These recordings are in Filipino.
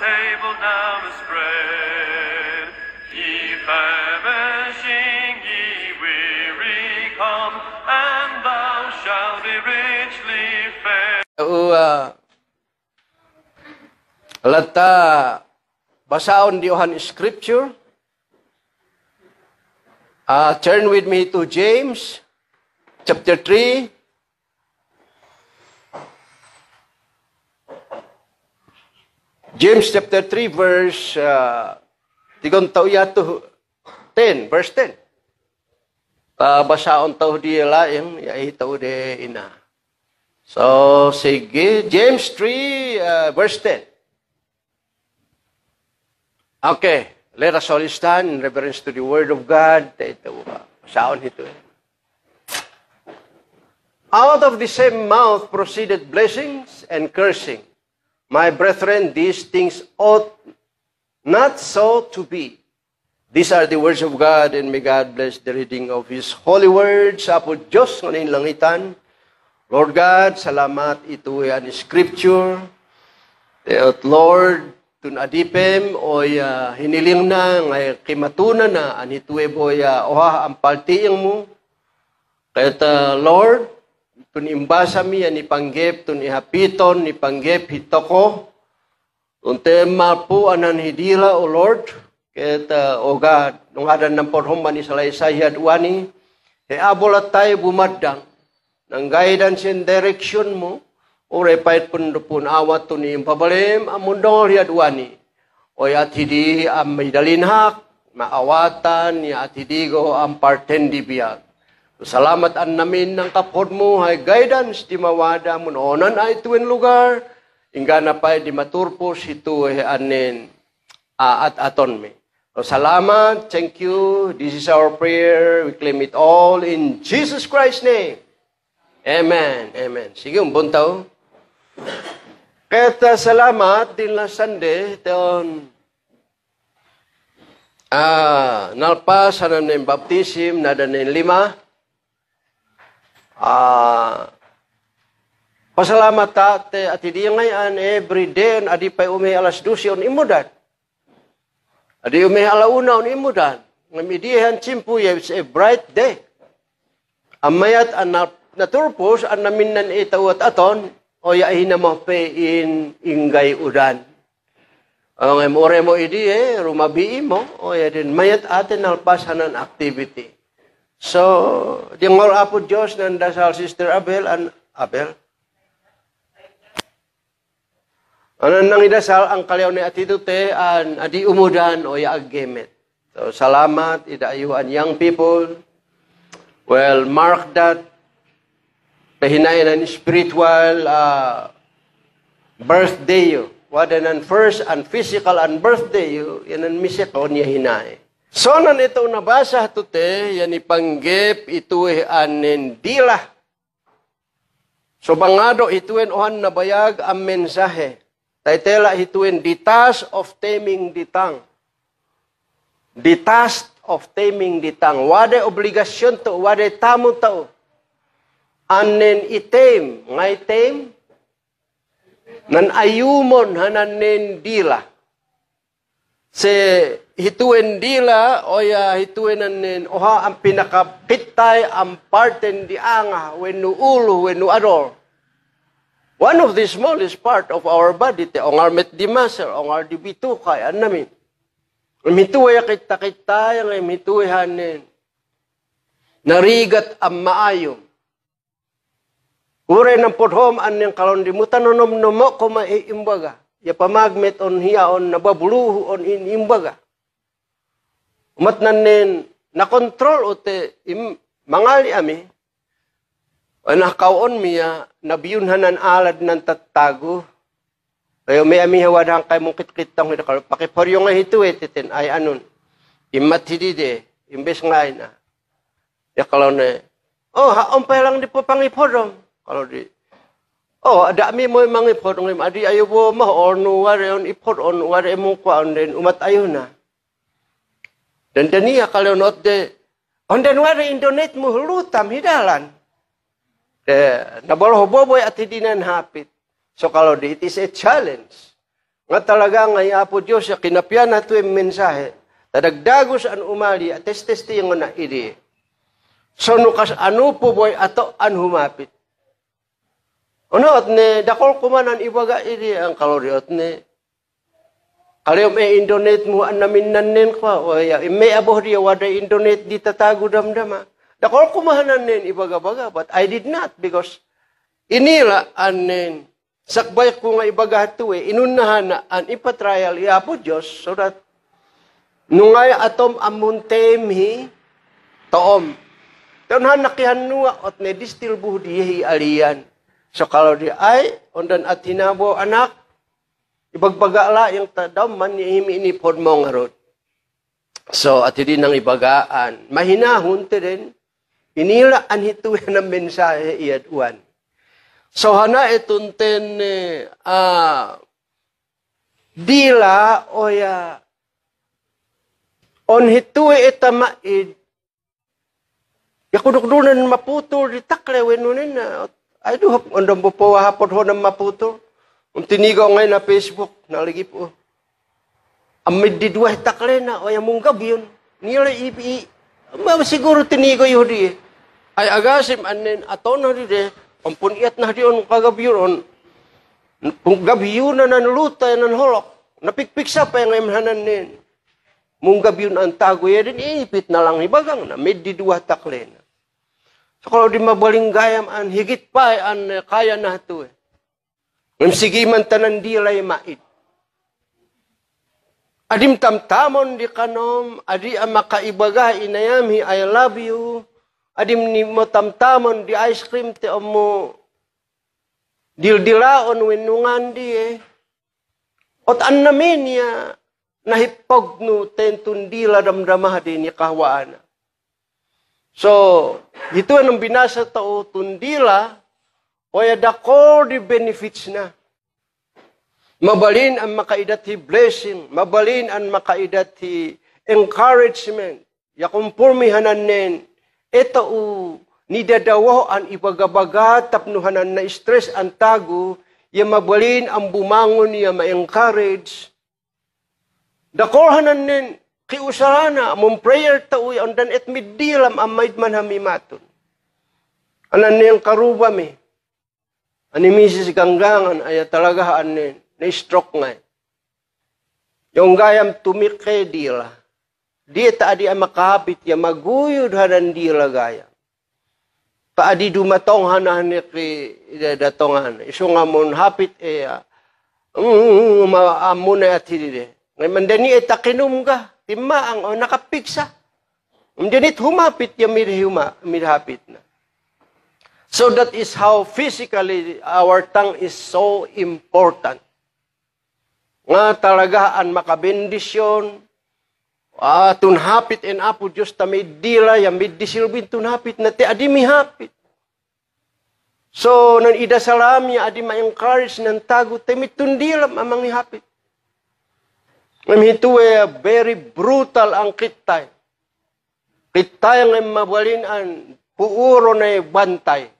table now is spread. Ye famishing, ye weary, come, and thou shalt be richly fed. Ua. basaon di Yohan Scripture. Uh, turn with me to James chapter 3 James chapter 3 verse uh, tigon tao yato 10 verse 10. Ta basaon tau di lain yai tao de ina. So sige James 3 uh, verse 10. Okay, let us all stand in reverence to the word of God. Ito basaon ito. Out of the same mouth proceeded blessings and cursing. My brethren, these things ought not so to be. These are the words of God, and may God bless the reading of His holy words. apo Diyos ng langitan. Lord God, salamat ito yan scripture. At Lord, tunadipem o uh, ah, hiniling na ngay kimatuna na anito ay ah, boya oha ang partiyang mo. Kaya uh, ah, Lord, tun mi yan panggep tun ihapiton panggep hitoko unte malpu anan hidila o Lord keta oga nungadan ng porhomba ni salai sahiat wani he abola bu bumadang nang guidance and direction mo ore pait pun pun awat tun impabalem amundong at wani oy at hidi am maidalinhak maawatan ya at hidi go am partendi biak Salamat an namin ng kapod mo, hay guidance, di mawada mo noonan ay tuwin lugar, inga na pa di maturpos ito ay eh, anin at aton me. So, salamat, thank you, this is our prayer, we claim it all in Jesus Christ's name. Amen, amen. Sige, umbuntaw. Oh. Kaya salamat din la Sunday, teon Ah, nalpas na ng baptism na lima. Ah, pasalamat tate ati ngai an every day adi pay umi alas dusi on imudan. Adi umi ala una on imudan. cimpu chimpu is a bright day. Amayat an naturpos an e itawat aton o mo pe in ingay udan. Ang emore mo idi eh, rumabiin mo, o yadin mayat atin alpasanan activity. So, di ngora po Diyos na dasal Sister Abel, and Abel? Ano nang idasal ang kalyaw ni atito te an adi umudan o yaag gemet. So, salamat, idayuan young people. Well, mark that pahinayan ang spiritual uh, birthday yo. Wada ng first and physical and birthday yo, yan ang misiko niya hinay. Sonan itu nabasa to te, yan ipanggip ito anen dila. So bangado ituen ohan nabayag ang mensahe. Taitela ituen the ditas of taming ditang. Ditas of taming ditang. tongue. Wade obligasyon to, wade tamo to. Anen item, ngay tame, nan ayumon hananen dila. Se hituen dila oya hituen anin oha ang pinakapitay ang parten di anga when no ulo when no adol one of the smallest part of our body te ong armet di muscle ongar di bitukay an namin mituwe kita kita yang mituwe hanin narigat ang maayo ure ng podhom anin kalon di mutanonom nomo ko maiimbaga ya pamagmet on hiya on nababuluhu on inimbaga matnanen na control uti im, mangali ami nakaon miya nabiyunhanan alad ng tattago kayo may ami hawadhan kay mong kitkit tang hita karo pakiporyo nga hito eh, titin ay anun, imatidide, imbes nga ina ya kalau ne eh, oh haon pa lang di po pangiporom kalo di Oh, ada mi mo mangi podong adi ayo bo ma onu ware on ipod on ware mo kwa on den umat ayo na. Dan kalau not de kalonotde onden wari indonet muhulutam hidalan. De na boloh boboy ya ati dinan hapit. So kalau de it is a challenge. Nga talaga nga iapo Dios ya kinapyan na mensahe. Tadagdagos an umali at ya testesti yung na idi. So nukas anu po boy ato an humapit. Ano at ne, dakol kumanan ibaga idi ang kalori at ne, Kaliom e indonate mo namin nanen kwa. O ya, may aboh dia wada indonate di tatago Da Dakol kumahanan nin ibaga-baga. But I did not because inila anen sakbay ko nga ibaga to eh, inunahan na an ipatrial iapo Diyos so that nungay atom amuntemhi toom. Tanhan nakihanua at ne distil buhdihi aliyan. So kalau di ay, ondan atinabo anak, Ibagbagala yung tadaw man ni imi ni mo nga So, at hindi nang ibagaan. Mahinahon ti rin. Inila ang hituyan ng mensahe uan. So, hana ituntin uh, eh, ah, dila o ya on hitue itamaid Yakudukdunan maputo di taklewen nunin na. Ay duhap, andam po po hapon ho ng maputo. Um tinigaw ngayon na Facebook, naligip o. Amid di dua na, o oh, yung munggab yun. Nila ipi, mama siguro tinigaw yun di. Ay agasim, anin, ato na di de, ampun na di on kagabi yun on. Kung gabi yun na nanulutay, nanholok, napikpiksa pa yung imhanan nin. Munggab yun ang tago yun, ya iipit na lang ibagang na, mid di dua takle na. So kalau di mabaling gayam an higit pa an kaya na ito eh. Imsigi man tanan dilay mait. Adim tamtamon di kanom, adi ang makaibaga inayami, I love you. Adim ni mo tamtamon di ice cream ti mo. Dildilaon winungan di eh. Ot an namin niya, tentun no tentundila damdamah di ni kahwaana. So, ito ang binasa tao tundila, Oya core, di benefits na. Mabalin ang makaidati blessing, mabalin ang makaidati encouragement, yakumpurmihanan nen, ito u nidadawaw ang ibagabaga tapnuhanan na stress ang tago, yung mabalin ang bumangon ya ma-encourage. Dakorhanan nen, kiusarana, mong prayer tauy, ondan et midilam ang maidman hamimaton. Anan niyang karubami, Ani misis ganggangan ayat talaga ane ni-stroke nga. Yung gayam tumike dila. Ya eh, ya. mm, di ta adi makapit ya maguyod hanan dila gayam. Paadi dumatong hanan ni datongan. Isu nga mon hapit e mm, maamuna at hilide. Ngayon mandani e takinom ka. Tima ang nakapiksa. thuma humapit ya mirhuma, mirhapit na. So that is how physically our tongue is so important. Nga talaga an makabendisyon, ah, tunhapit en apo Diyos may dila, yamid disilbin tunhapit na ti adi mihapit. So, nan ida salam niya, adi ma-encourage ng tago, tamay tundilam amang hihapit. Namhituwe, very brutal ang kitay. Kitay ang mabalinan, puuro na bantay.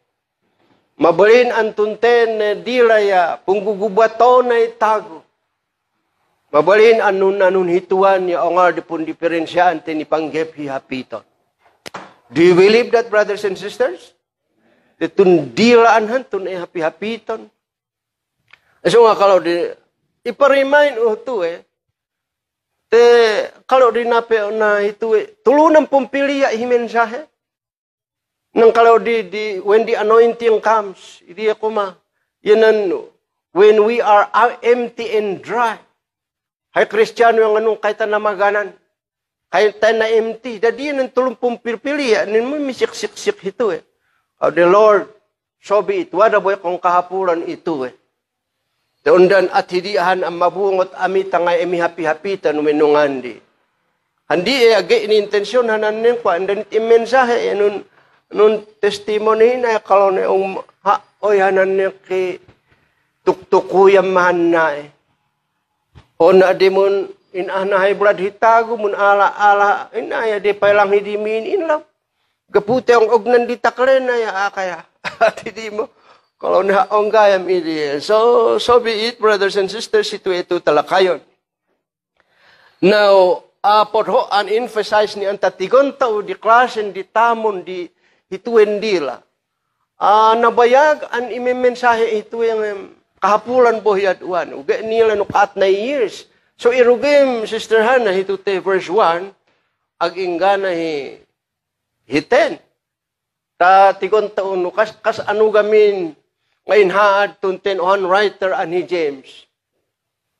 Mabalin ang eh, ya, na dilaya, na itago. Mabalin anun anun hituan ya ongar di pun diferensyaan te ni panggepi hapiton. Do you believe that brothers and sisters? Tun dilaan hantun tun e hapi hapiton. So nga kalau di iparimain oh tu eh te kalau dinape na itu eh, tulunan ya himen sahe Nang kalau di, di, when the anointing comes, hindi ako ma, yan when we are empty and dry, hay kristyano yung anong kahit na maganan, kahit na empty, dadi yan ang tulumpong pirpili, yan ah, mo sik ito eh. Oh, the Lord, so be it, wada boy kong kahapuran ito eh. Daundan at hidiahan ang mabungot ami tangay emi hapi-hapitan uminungandi. Handi eh, agay ni hanan nyo ko, andan imensahe, anun, eh, nun testimoni na kalau na um ha oyanan oh yanan ni ki tuk ya man na eh. Oh, o na in mun in ah hai brad hitago mun ala ala ya, in aya de pailang hidimin in love. Gapute ang ognan di takren na ya akaya. Ah, hati di mo. Kalau na ongga gayam ili. So, so be it brothers and sisters, ito ito talakayon. Now, apod ho an emphasize ni antatigon tau di klasen di tamun di hituen dila. Uh, ah, nabayag an imemensahe ito yung kahapulan po hiyat uan. Uga nila no kaat na years. So irugim, Sister Hannah, ito te verse 1, ag ingana hi, hi 10. Ta tigon taon kas, kas ano gamin ngayon haad tunten on writer ani James.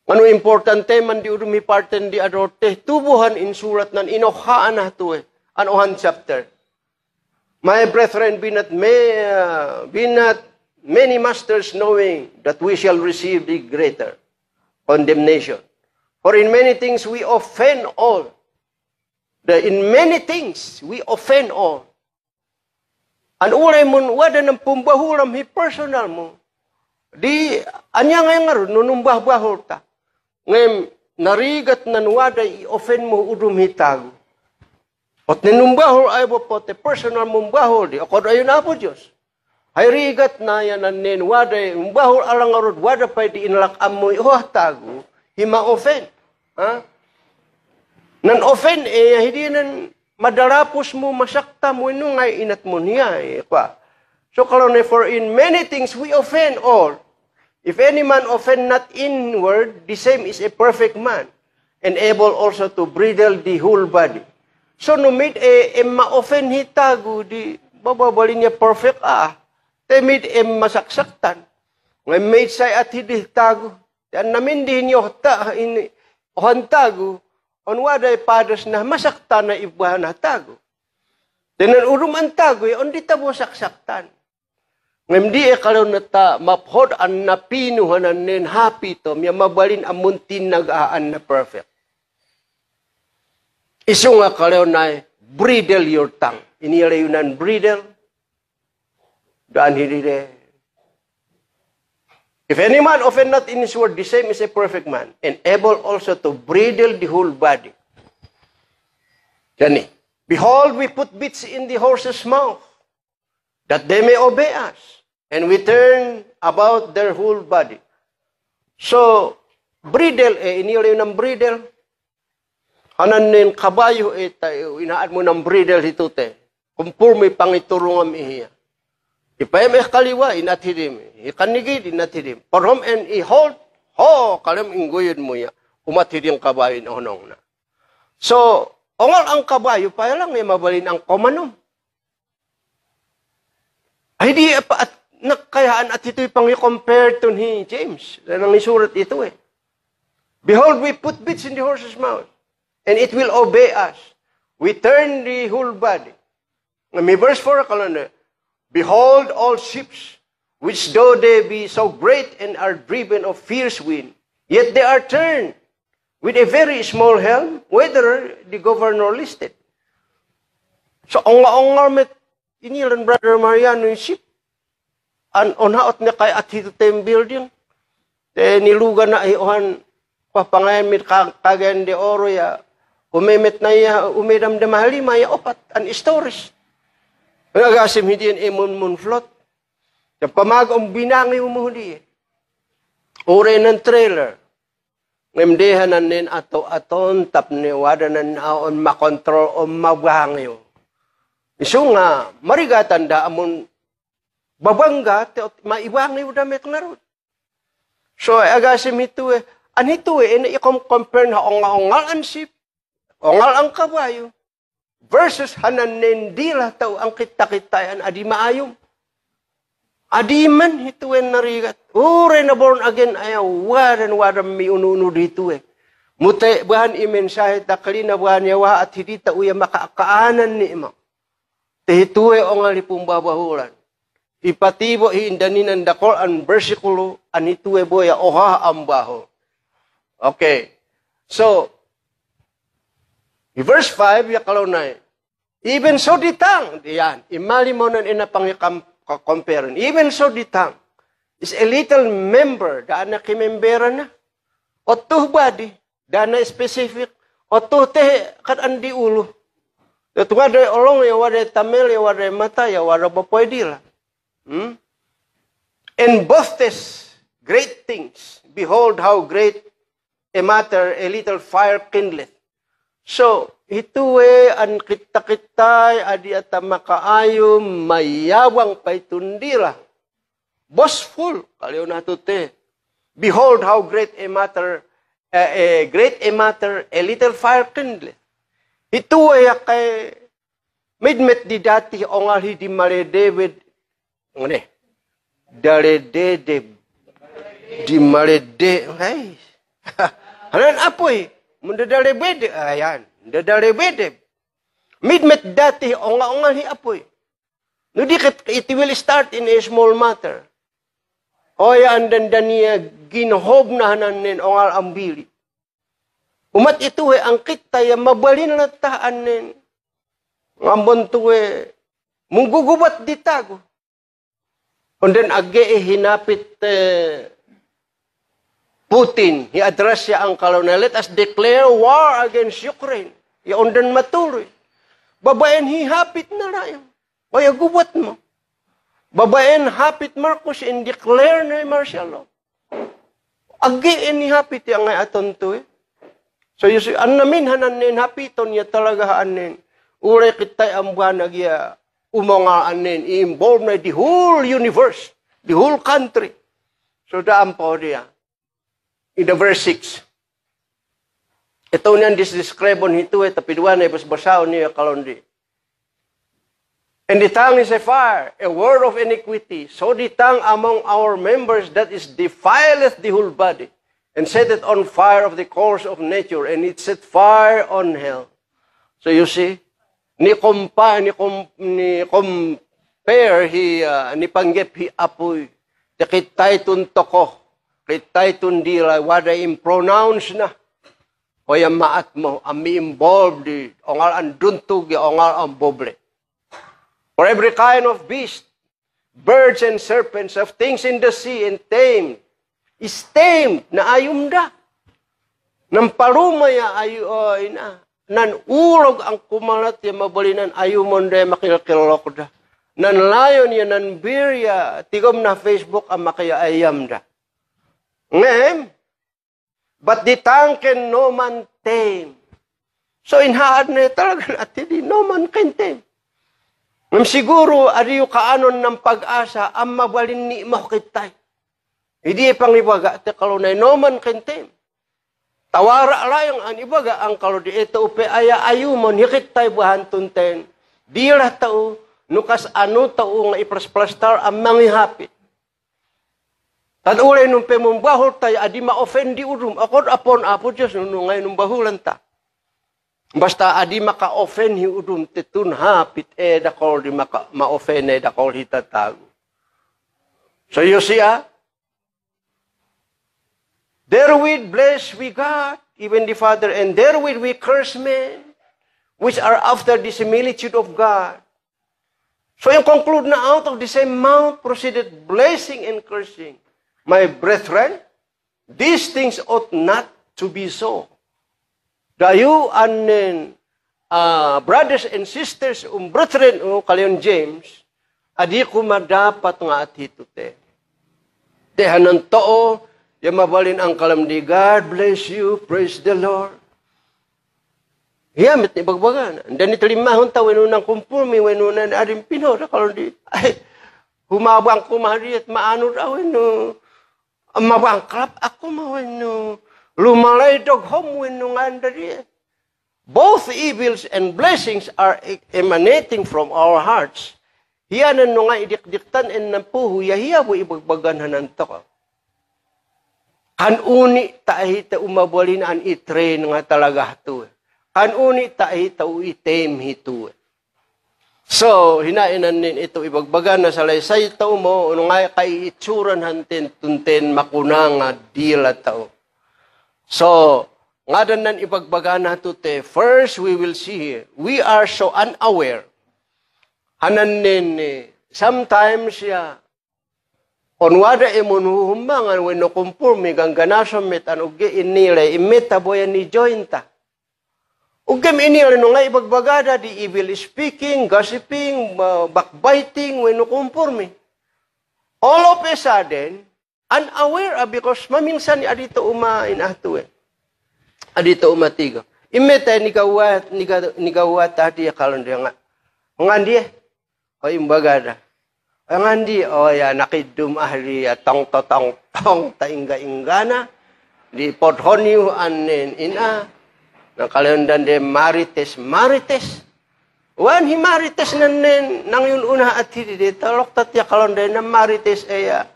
Ano importante man di urumi parten di adorte, tubuhan in surat nan inohaan na tuwe, anohan chapter. My brethren, be not, may, uh, be not many masters knowing that we shall receive the greater condemnation. For in many things we offend all. The, in many things we offend all. And ulay mo, wada ng pumbahuram hi personal mo. Di, anya nga nga ron, nunumbah-bahol ta. Ngayon, narigat na nuwada i-offend mo urum hitago. Pot numbahol ay bo pot personal mumbahol di akod ayun na po Diyos. rigat na yan ang nin waday mumbahol alang arod wada pa di inlak amoy oh tago hima offend. Ha? Nan offend eh ya hindi nan madarapos mo masakta mo ino nga inat mo niya eh kwa. So kalau for in many things we offend all. If any man offend not inward, the same is a perfect man, and able also to bridle the whole body. So numid e eh, emma eh, offen hitago di bababalin niya perfect ah. Te Temid emma eh, masaksaktan. Ngayon may say at hidihtago. Yan namin din niyo ta in hantago. Onwa day padas na masakta na iba na tago. Tinan uruman tago e ondi tabo saksaktan. Ngayon di e kalaw na ta maphod an napinuhanan nin happy to. Miya mabalin amuntin nag-aan na perfect. Isunga kaleonai, bridle your tongue. Ini ada Yunan bridle. Dan hirire. If any man offend not in his word, the same is a perfect man, and able also to bridle the whole body. Gani. Behold, we put bits in the horse's mouth, that they may obey us, and we turn about their whole body. So, bridle, eh, ini yun bridle, Hananin kabayo itayo, eh, inaan mo ng bridle hitute. Kumpurmi pangiturungam ihiya. Ipayam eh kaliwa, inatidim. Ikanigid, inatidim. Parom and ihold, ho, kalam inguyod mo ya. Umatidim kabayo inonong na. So, ongal ang kabayo, pa lang ay eh, mabalin ang komanom. Ay di, eh, pa, at, nakayaan at ito'y pangi-compare to ni James. Yan ang isurat ito eh. Behold, we put bits in the horse's mouth and it will obey us. We turn the whole body. Let me verse 4 kalanda. Uh, Behold all ships, which though they be so great and are driven of fierce wind, yet they are turned with a very small helm, whether the governor listed. So, onga-onga met inilan Brother Mariano yung ship. and onhaot na kay at hito tayong building. Te nilugan na iuhan papangayan mit kagayan de oro ya Kumimet na iya, umiram da mahali, opat, an istoris. Nagasim hindi yan imun eh, mun flot. Sa pamag ang binangi umuhuli. Eh. Ure ng trailer. Ngemdehan nin ato aton tap ni wadanan haon makontrol o mabangyo. Isu nga, marigatan da amon babangga te maibangyo damit narod. So agasim ito eh, anito eh, ina ikom compare na onga-onga ansip. Ongal ang kabayo versus hanan nendila tau ang kita-kitayan adi maayom. Adi man hituen narigat. Ure na born again ayaw. waran waran mi ununo dito eh. Mute bahan imensahe taklina bahan yawa at hindi ta uya makaakaanan ni ima. Tehitue ongal ipumbabahulan. Ipatibo hindanin ang dakol ang versikulo anitue boya oha ambaho. Okay. So, Di verse 5, ya kalau naik. Even so ditang. diyan. Imali mo na ina pang comparein. Even so ditang. Is a little member. Daan na kimembera na. O two body. Daan na specific. O two te kat andi ulu. Ito ya, nga olong ya waday tamil ya waday mata ya waday bapoy lah. Hmm? And both this great things, behold how great a matter a little fire kindleth So, hituwe an kita adi at makaayom mayawang paitundira. Boastful, kaliw na te. Behold how great a matter, uh, eh, a eh, great a matter, a little fire kindle. Hituwe kay midmet di dati ongal hidi mare David ngene. Dare de de di mare de. Hey. Hanan apoy. Mendadalebede. Ayan. Ah, Mendadalebede. Midmet dati, onga-onga ni apoy. No, di it will start in a small matter. Oya oh, andan daniya ginhob na hananin ongal ambili. Umat itu he ang ya mabalin na taanin. Ngambon to he munggugubat ditago. And then age eh, hinapit eh, Putin, he address ya ang kalona, let us declare war against Ukraine. Yaon din matuloy. Babaen hi hapit na rayon. Kaya gubat mo. Babaen hapit Marcos in declare na martial law. Agi ini hapit yang ay aton to So you see, an namin hanan nin hapiton niya talaga hanin. Uray kitay ang na giya umanga anin. I-involve na the whole universe, the whole country. So daan po dia. in the verse 6. Ito niyan on ito, eh, tapiduan ay eh, basbasaon niya kalondi. And the tongue is a fire, a word of iniquity. So the tongue among our members that is defileth the whole body, and set it on fire of the course of nature, and it set fire on hell. So you see, ni kumpa, ni, kum, ni compare, he, uh, ni panggep, hi apoy. Takit tay tuntok Pitayton di wada impronounce na. O yung maat mo, ami involved, ongal ang duntog, ongal ang boble. For every kind of beast, birds and serpents, of things in the sea, and tame is tame na ayum da. Nang parumaya ayo, oh, ina, nan ulog ang kumalat yung mabalinan, ayo mo da makilakilok da. Nan layon yan, nan birya, tigom na Facebook ang makayaayam da. Ngem, but the tongue can no man tame. So, inhaan na talaga natin, no man can tame. Ngem, siguro, ariyo kaanon ng pag-asa, ang mabalin ni makitay. Hindi pang ibaga, te kalunay, no man can tame. Tawara layang ang ibaga, ang kaludi, ito upe aya ayumon, hikit tayo buhan tunten. Dira tau, nukas ano tau nga iprasplastar ang mangihapit. Tad ulay nung pemumbahol tayo, ya adi ma-offendi urum. Akod apon apo Diyos, nung ngay nung bahulan ta. Basta adi maka-offend hi urum, titun hapit e dakol di maka ma-offend e dakol hitatago. So you see, ah? Therewith bless we God, even the Father, and therewith we curse men, which are after the similitude of God. So you conclude na out of the same mouth proceeded blessing and cursing. My brethren, these things ought not to be so. That you and uh, brothers and sisters, um, brethren, um, kalayon James, adi ko madapat nga atitute. Tehanan too, mabalin ang kalam kalamdi, God bless you, praise the Lord. Hiyamit ni bagbagan. And then ito limahon ta, wenunang kumpumi, wenunan arin pinora, kalamdi, ay, humabang kumari at maano raw, no, mawangklap ako mawenu lumalay dog home ngandari both evils and blessings are emanating from our hearts hiyan no nga idikdiktan en nampu huyahiya bo ibagbaganhan antok kanuni tahi ta umabalin an itrain nga talaga tu. kanuni tahi ta uitem hitu So, hinainan nin ito ibagbaga na sa laysay tao mo, ano nga kay itsuran hantin tunten makuna dila tao. So, nga nan ibagbagan na ito te, first we will see we are so unaware. Hanan nin, sometimes ya, yeah, onwada imunuhumangan e when no conform, ganganasam mit, anugge inile, imeta boyan ni jointa. Ugem ini rin nga ibagbagada di evil speaking, gossiping, backbiting, winukumpormi. All of a sudden, unaware because maminsan adito uma inahtuwe. Adito uma tigo. Imeta nigawat, nigawat tadi ya e kalon dia nga. Ngandi, e. o imbagada. Ngandi, o ya nakidum ahli ya tong tong tong taingga inggana. Di podhoniu anen ina. ng kalendaan de marites, marites. Wan hi marites nan nang yun una at hindi de talok tatya kalendaan na marites ay ah,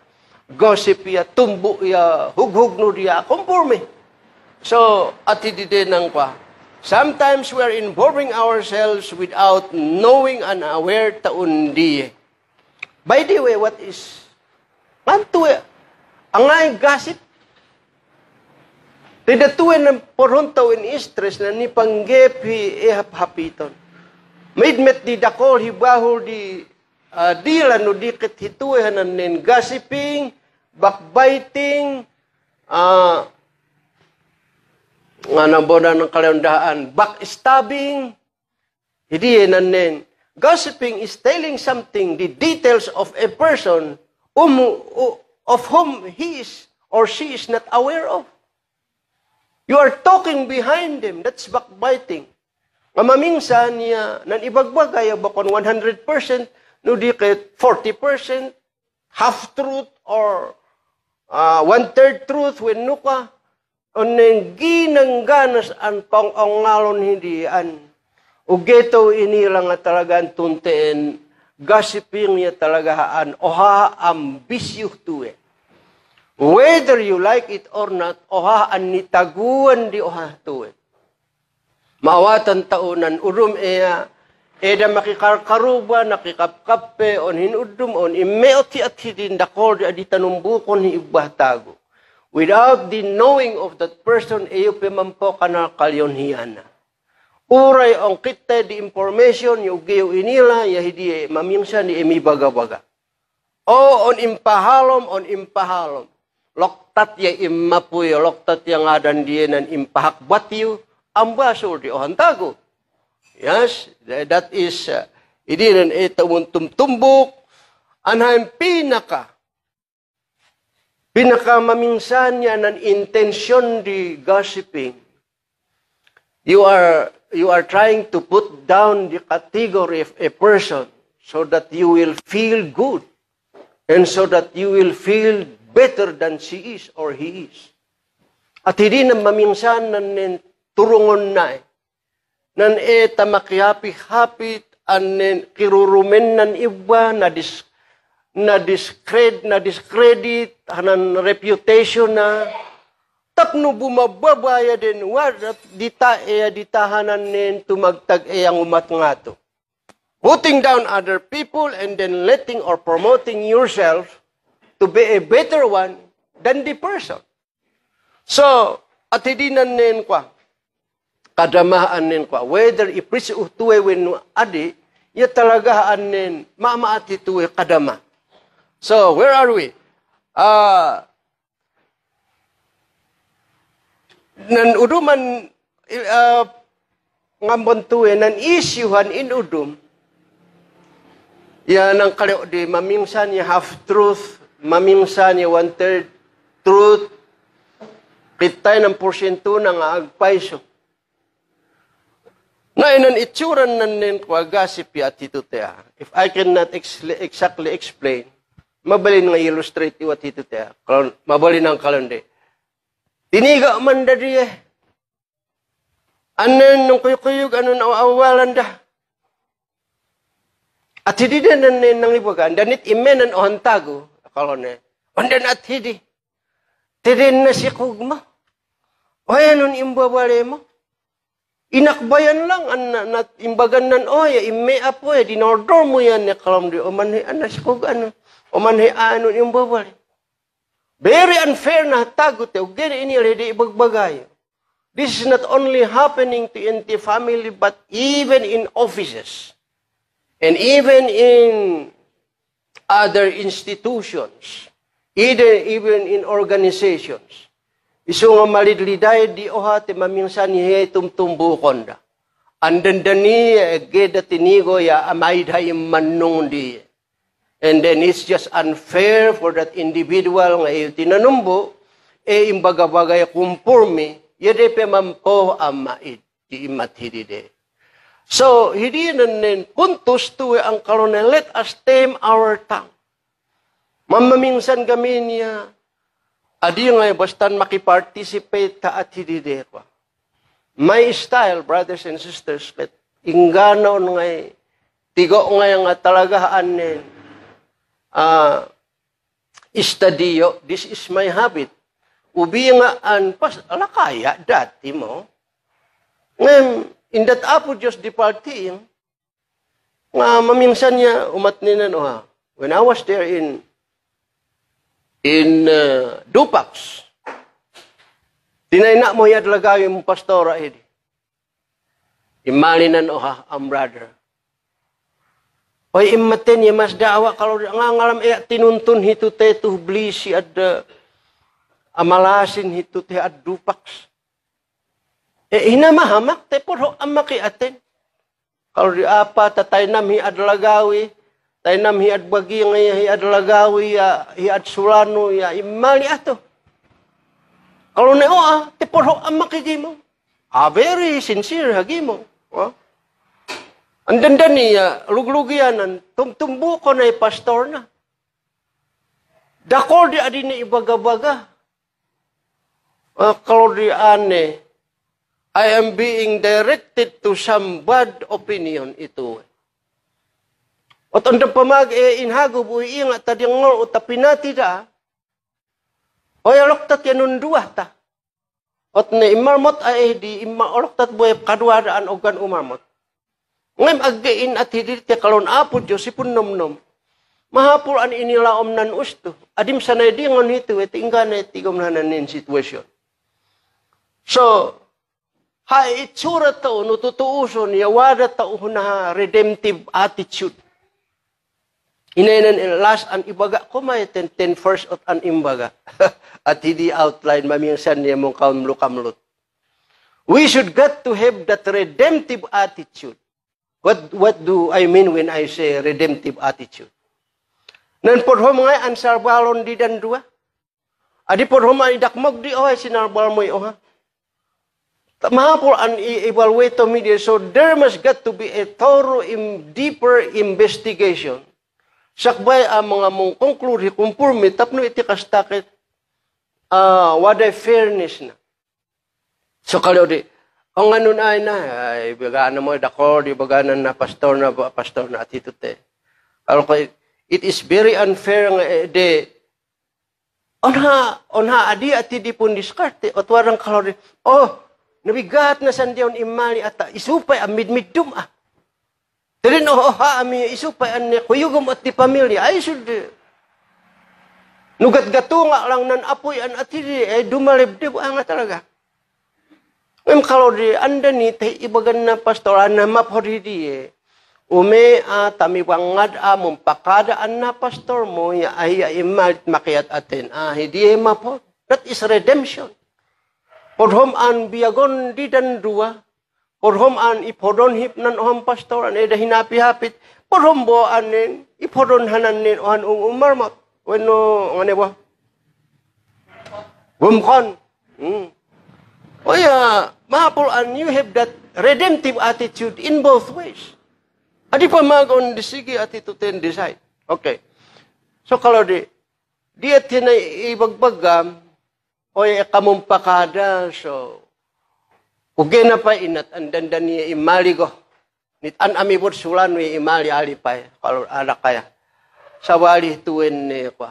gossip ya, tumbu ya, hughug no dia, conforme. So, at hindi de nang pa Sometimes we are involving ourselves without knowing and aware taon di. By the way, what is? Mantuwa. Ang ay gossip Tidatuin ng poronta in istres na ni panggep e hi Made met di dakol hibahol di uh, dila no dikit hituwe hanan nin gossiping, backbiting, uh, ah, nga nabona ng kalendaan, backstabbing, hindi yan eh, nanin. Gossiping is telling something, the details of a person um, of whom he is or she is not aware of. You are talking behind them. That's backbiting. Nga maminsan niya, nan ibagbag kaya ba kon 100%, no di 40%, half-truth, or uh, one-third truth, when no ka, unang ginangganas ang pangongalon hindian. Ugeto inilang nga talagang tuntiin, gossiping niya talaga haan, oha haambisyo tuwe. Whether you like it or not, oha an nitaguan di oha tuwe. mawatan taunan urum ea, eda makikarkaruba, nakikapkape, on udum, on imeoti at hidin dakor di aditanumbukon hi ibah tagu, Without the knowing of that person, iyo pimampo kanal kalyon hiyana. Uray ang kita di information, geyo inila, yahidi mamiyang siya ni emi baga-baga. O oh, on impahalom, on impahalom loktat ya puy loktat yang adan dienan impahak batiyo ambasur di ohantago. Yes, that is uh, idi nan ito muntum tumbuk anhaim pinaka pinaka maminsan ya nan intention di gossiping. You are you are trying to put down the category of a person so that you will feel good and so that you will feel better than she is or he is. At hindi na maminsan nanin turungon na eh. Nan e tamakiapi-hapit anin kirurumen nan iba na dis na discredit na discredit hanan reputation na tapno bumababaya din war at dita e ditahanan nin tumagtag e ang umat nga Putting down other people and then letting or promoting yourself to be a better one than the person. So, at hindi na nin kwa, kadamaan nin kwa, whether ipris uhtuwe win adi, ya talaga anin mamaati tuwe kadama. So, where are we? Uh, nan uduman uh, ngambon tuwe nan isyuhan in udum, yan ang kalau di mamingsan ya half-truth, mamimsani one-third truth pitay ng porsyento ng agpaiso. Na inan itsura na nin ko agasip ya titutea. If I cannot ex- exactly explain, mabalin nga illustrate iwa titutea. Mabalin ang kalande. Tiniga man da diye. Eh. Anan nung kuyukuyog, anan awalan da. At hindi din nan nang ibagan, danit imenan o hantago, kalone na tidi tidi na si kugma mo inak bayan lang an na, imbagan nan oya imme apo ya di dinordor mo yan ne eh, kalam di Oman omanhi anas eh. Oman he anu imba wale, very unfair na tagu ya ugdiri ini di ibagbagayo This is not only happening to NT family, but even in offices and even in other institutions, either even in organizations. Isu nga malidliday di oha ti maminsan hiya tumtumbukon da. Andan dani eh, geda tinigo ya amayday manung di. And then it's just unfair for that individual nga iyo tinanumbo, e eh, imbagabagay kumpormi, yade pe mampo ama iti imathidide. So, hindi nanin puntos tuwi ang kalunay. Let us tame our tongue. Mamaminsan kami niya. Adi nga bastan makiparticipate ta at hindi ko. My style, brothers and sisters, let ingano nga'y tigo nga'y nga talagahan ni uh, istadiyo. This is my habit. Ubi nga'an, an pas alakaya dati mo. Ngayon, Indat apo Diyos di Nga maminsan niya umat nina no. When I was there in in uh, Dupax, dinayna mo yad lagayo pastor pastora edi. Imalinan o am brother. Oy immaten ya mas dawa kalau nga ngalam iya tinuntun hitu teh tuh blisi ada amalasin hitu at ad dupax. E hinamahamak te puro amaki atin. Kalau apa tatay nam hi adlagawi, tay nam hi adbagi ngay hi adlagawi ya hi adsulano ya imali ato. Kalau ne ah, te puro amaki gimo. A ah, very sincere hagimo. Oh. Ang ganda niya, luglugianan, tumtumbo ko na eh, pastor na. Dako di adi ni ibagabaga. Uh, ah, kalau di ane, I am being directed to some bad opinion itu. Otong ang pamag e inhago bu ingat tadi ngol utapinati da. Oyalok tat yanun dua ta. At mot a e di imma olok tat buhay e kaduaraan ogan umamot. Ngem in at hidir te kalon apu Diyos ipun nom nom. Mahapul an inila omnan ustu. Adim sanay di ngon hitu et ingganay tigom nanan in situation. So, Ha itsura to no tutuuson wada ta na redemptive attitude. Inainan last an ibaga kumay ten ten first at an imbaga. at hindi outline mamingsan niya mong kaumlukamlot. We should get to have that redemptive attitude. What what do I mean when I say redemptive attitude? Nan porhom ngay an sarbalon di dan dua. Adi porhom oh, ay dakmag di oha sinarbal mo oha. Mahapol an evaluate media. So there must got to be a thorough, in, deeper investigation. Sakbay ang ah, mga mong conclude, kumpurmi, eh, tapno iti kastakit, uh, ah, waday fairness na. So kalaw di, ang ganun ay na, ay, bagaan mo, dakor, di baganan na pastor na, pastor na, atito te. Okay, it is very unfair nga, eh, de, onha, onha, adi, ati di pun diskarte, at warang kalaw di, oh, nabigat na sandiyon imali at isupay amid midum ah. Tirin oh ha ami isupay an kuyugom at di pamilya. Ay should Nugat gatunga lang nan apoy an atiri eh dumalibdib ang talaga. Mem kalau di anda ni teh ibagan na pastoran na maphori di eh. Ume a ah, tami wangad a ah, mumpakada an na pastor mo ya ay ya, imalit makiat atin. Ah, hindi eh maphori. That is redemption. Porhom an biagon di dan dua. Porhom an ipodon nan oham an edahin api hapit. Porhom bo an nen ipodon nen ohan ung umar mak. Weno ngane wah. Gumkon. Hmm. Oh ya, Mahapul an you have that redemptive attitude in both ways. Adi pa magon di attitude and decide. Okay. So kalau di dia ibag ibagbagam, Oy pakada, so Uge na pa inat andan dan ni imali go. Nit an ami sulanui sulan ni imali ali pa kalau ada kaya. Sawali tuen ne ko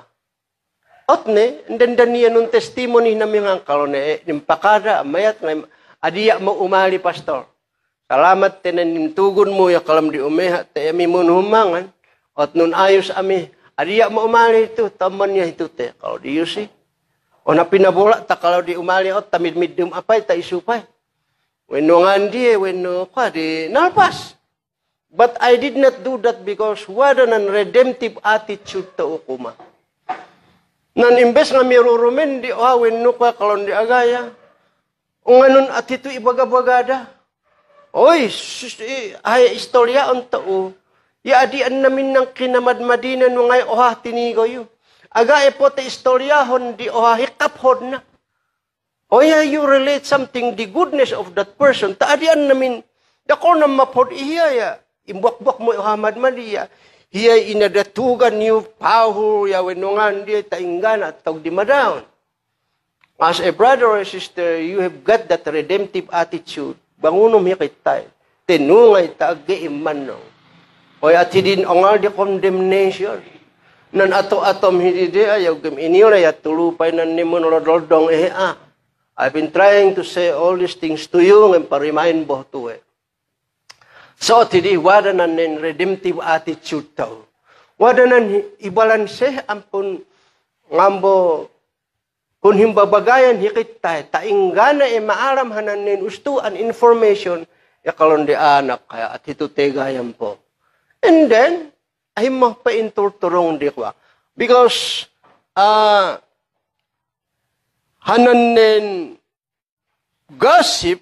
Ot ne andan ni nun testimoni namin ang kalau ne pakada, mayat na adiya mo umali pastor. Salamat nim tugun mo ya kalam di umeha te ami mun humangan. Ot nun ayos ami adiya mo umali itu temannya itu te kalau diusi. Ona pinabola tak kalau di umali ot oh, tamid midum apa ta isupai. Eh? Weno ngandi weno kwa di nalpas. But I did not do that because wada nan redemptive attitude ta ukuma. Nan imbes nga mirurumin di oha weno kwa kalon di agaya. Unganun at ito ibaga-bagada. Oy, ay istorya on adi an namin ng madina nungay oha tinigoyo. Aga epote hon di oha hikap hon na. Oya oh, you relate something the goodness of that person. Taadian namin, dako nam mapod iya ya. Imbuak-buak mo ihamad maliya. Hiya inadatugan niyo pahu ya wenungan dia tainggana tog di madaon. As a brother or a sister, you have got that redemptive attitude. Bangunom hikitay. Tenungay taagi imanong. Oya tidin ang di condemnation nan ato atom hiji dia ya gem ini ora ya tulu painan ni mun dong eh a ah. I've been trying to say all these things to you and parimain boh tuwe. Eh. So tidi nan nen redemptive attitude tau. Wadanan ibalan seh ampun ngambo kun bagayan hikit tay inggana e eh, maaram hanan nen an information ya kalon di anak kaya at hito tegayan po. And then ahimah pa inturturong di kwa. Because, uh, hananin gossip,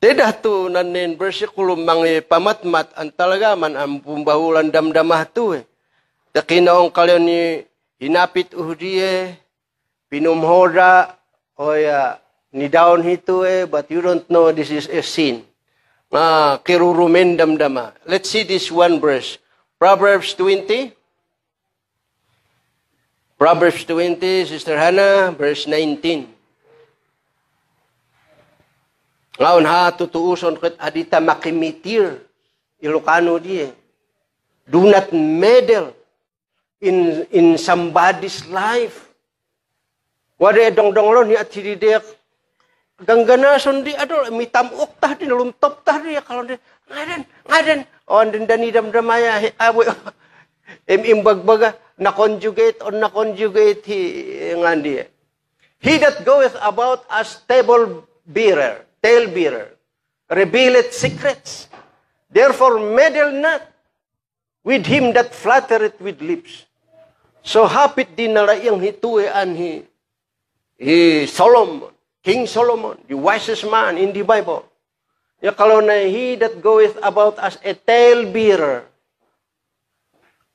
tidak tu nanin versikulum mangi pamatmat ang man ang pumbahulan damdamah tu. Eh. kalyo ni hinapit uhdiye, pinumhora, oya, oh ni daon hito eh, but you don't know this is a sin. Qiruru ah, min damdama. Let's see this one verse. Proverbs 20. Proverbs 20, Sister Hannah, verse 19. Ngaon ha tutuuson ket adita makimitir Ilocano diye. Do not meddle in in somebody's life. Wade dong dong lo ni atiridek. ganggana sundi ado mitam okta din lum top tah dia kalau dia ngaden ngaden on oh, din dani damdamaya abu im imbagbaga na conjugate on na conjugate hi ngandi he that goeth about as table bearer tale bearer revealeth secrets therefore meddle not with him that flattereth with lips so hapit din na iyang hituan he he Solomon King Solomon, the wisest man in the Bible. Ya kalau na he that goeth about as a tale bearer.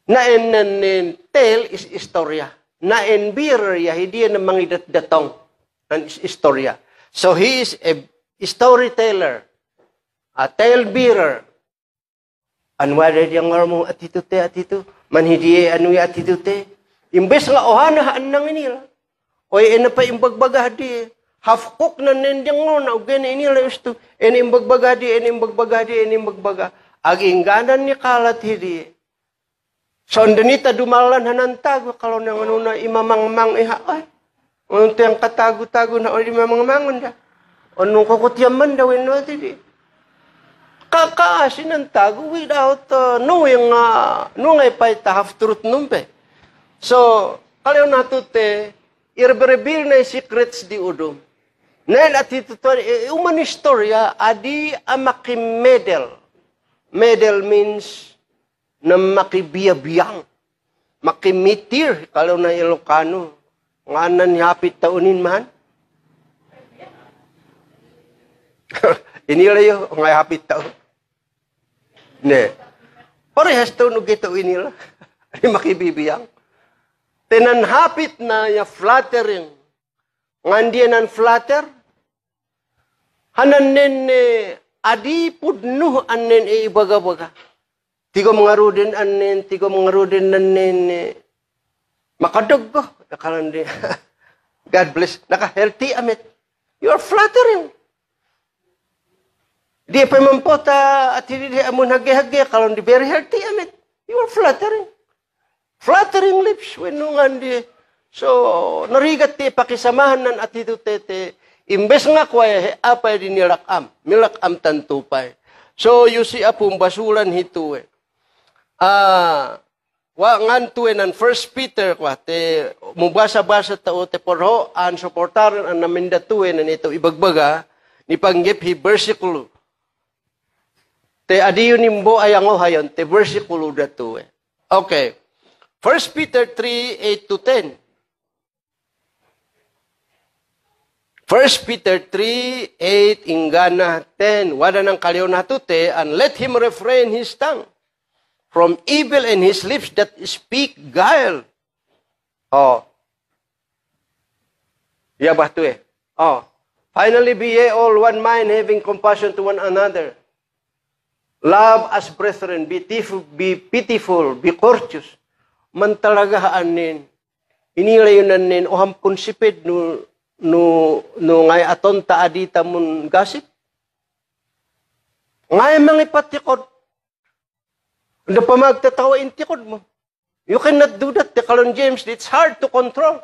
Na en tale is historia. Na en bearer ya dia na datong and is historia. So he is a storyteller, a tale bearer. An wala dia yang atitu te atitu man hindi anu ya te. Imbes nga ohana anang inila. Oy ina pa imbagbagah dia hafqukna na ugen ini lestu ini bagbagadi ini bagbagadi ini bagbaga agi nganan ni kalat hidi sondenita dumalan hanantago kalau anuna imamang mang iha ay ah. untuk anu yang katagu-tagu na oli mamang mangun dah onu kokutiaman dawin na tidi kaka sinantago without uh, knowing uh, ah, nungay pa tahaf turut numpe so kalau natute irberebil na secrets di udum Nen at eh, human historia ah, adi amaki ah, medel. Medel means na makibiyabiyang. Makimitir, kalau na Ilocano. Nga nan hapit taunin man. inila yo nga hapit taon. Ne. Parehas to no gito inila. Ay makibibiyang. Tinanhapit na ya flattering. Nga hindi flatter, Hanan nenne adi pudnuh anen e baga baga. Tiga mengarudin annen, tiga mengarudin annen. Makadog ko. Ya Nakalan din. God bless. Naka-healthy amit. You are flattering. Dia pemempota ati po amun hagi-hagi. kalau di very healthy amit. You are flattering. Flattering lips. When nung So, narigat ti pakisamahan ng atitude te Imbes nga kwaya, apay din nirakam. Mirakam tantupay. So, you see, apong basulan hito eh. Ah, wa nganto eh, nan First Peter kwa te mubasa-basa tao te porho an suportaron an naminda namindatuwe eh, nan ito ibagbaga ni panggip hi versikulo. Te adiyo nimbo ayang hayon te versikulo datuwe. Eh. Okay. First Peter 3, 8 to 10. 1 Peter 3, 8, Ingana 10. Wada ng kaliw na tute, and let him refrain his tongue from evil and his lips that speak guile. Oh. Ya ba to eh? Oh. Finally, be ye all one mind, having compassion to one another. Love as brethren, be pitiful, be, pitiful, be courteous. Man talaga haanin. Inilayon na nin, o hampon sipid no nu nu ngay aton ta adi tamun gasip ngay ipatikod na pamagtatawa intikod mo you cannot do that kalon James it's hard to control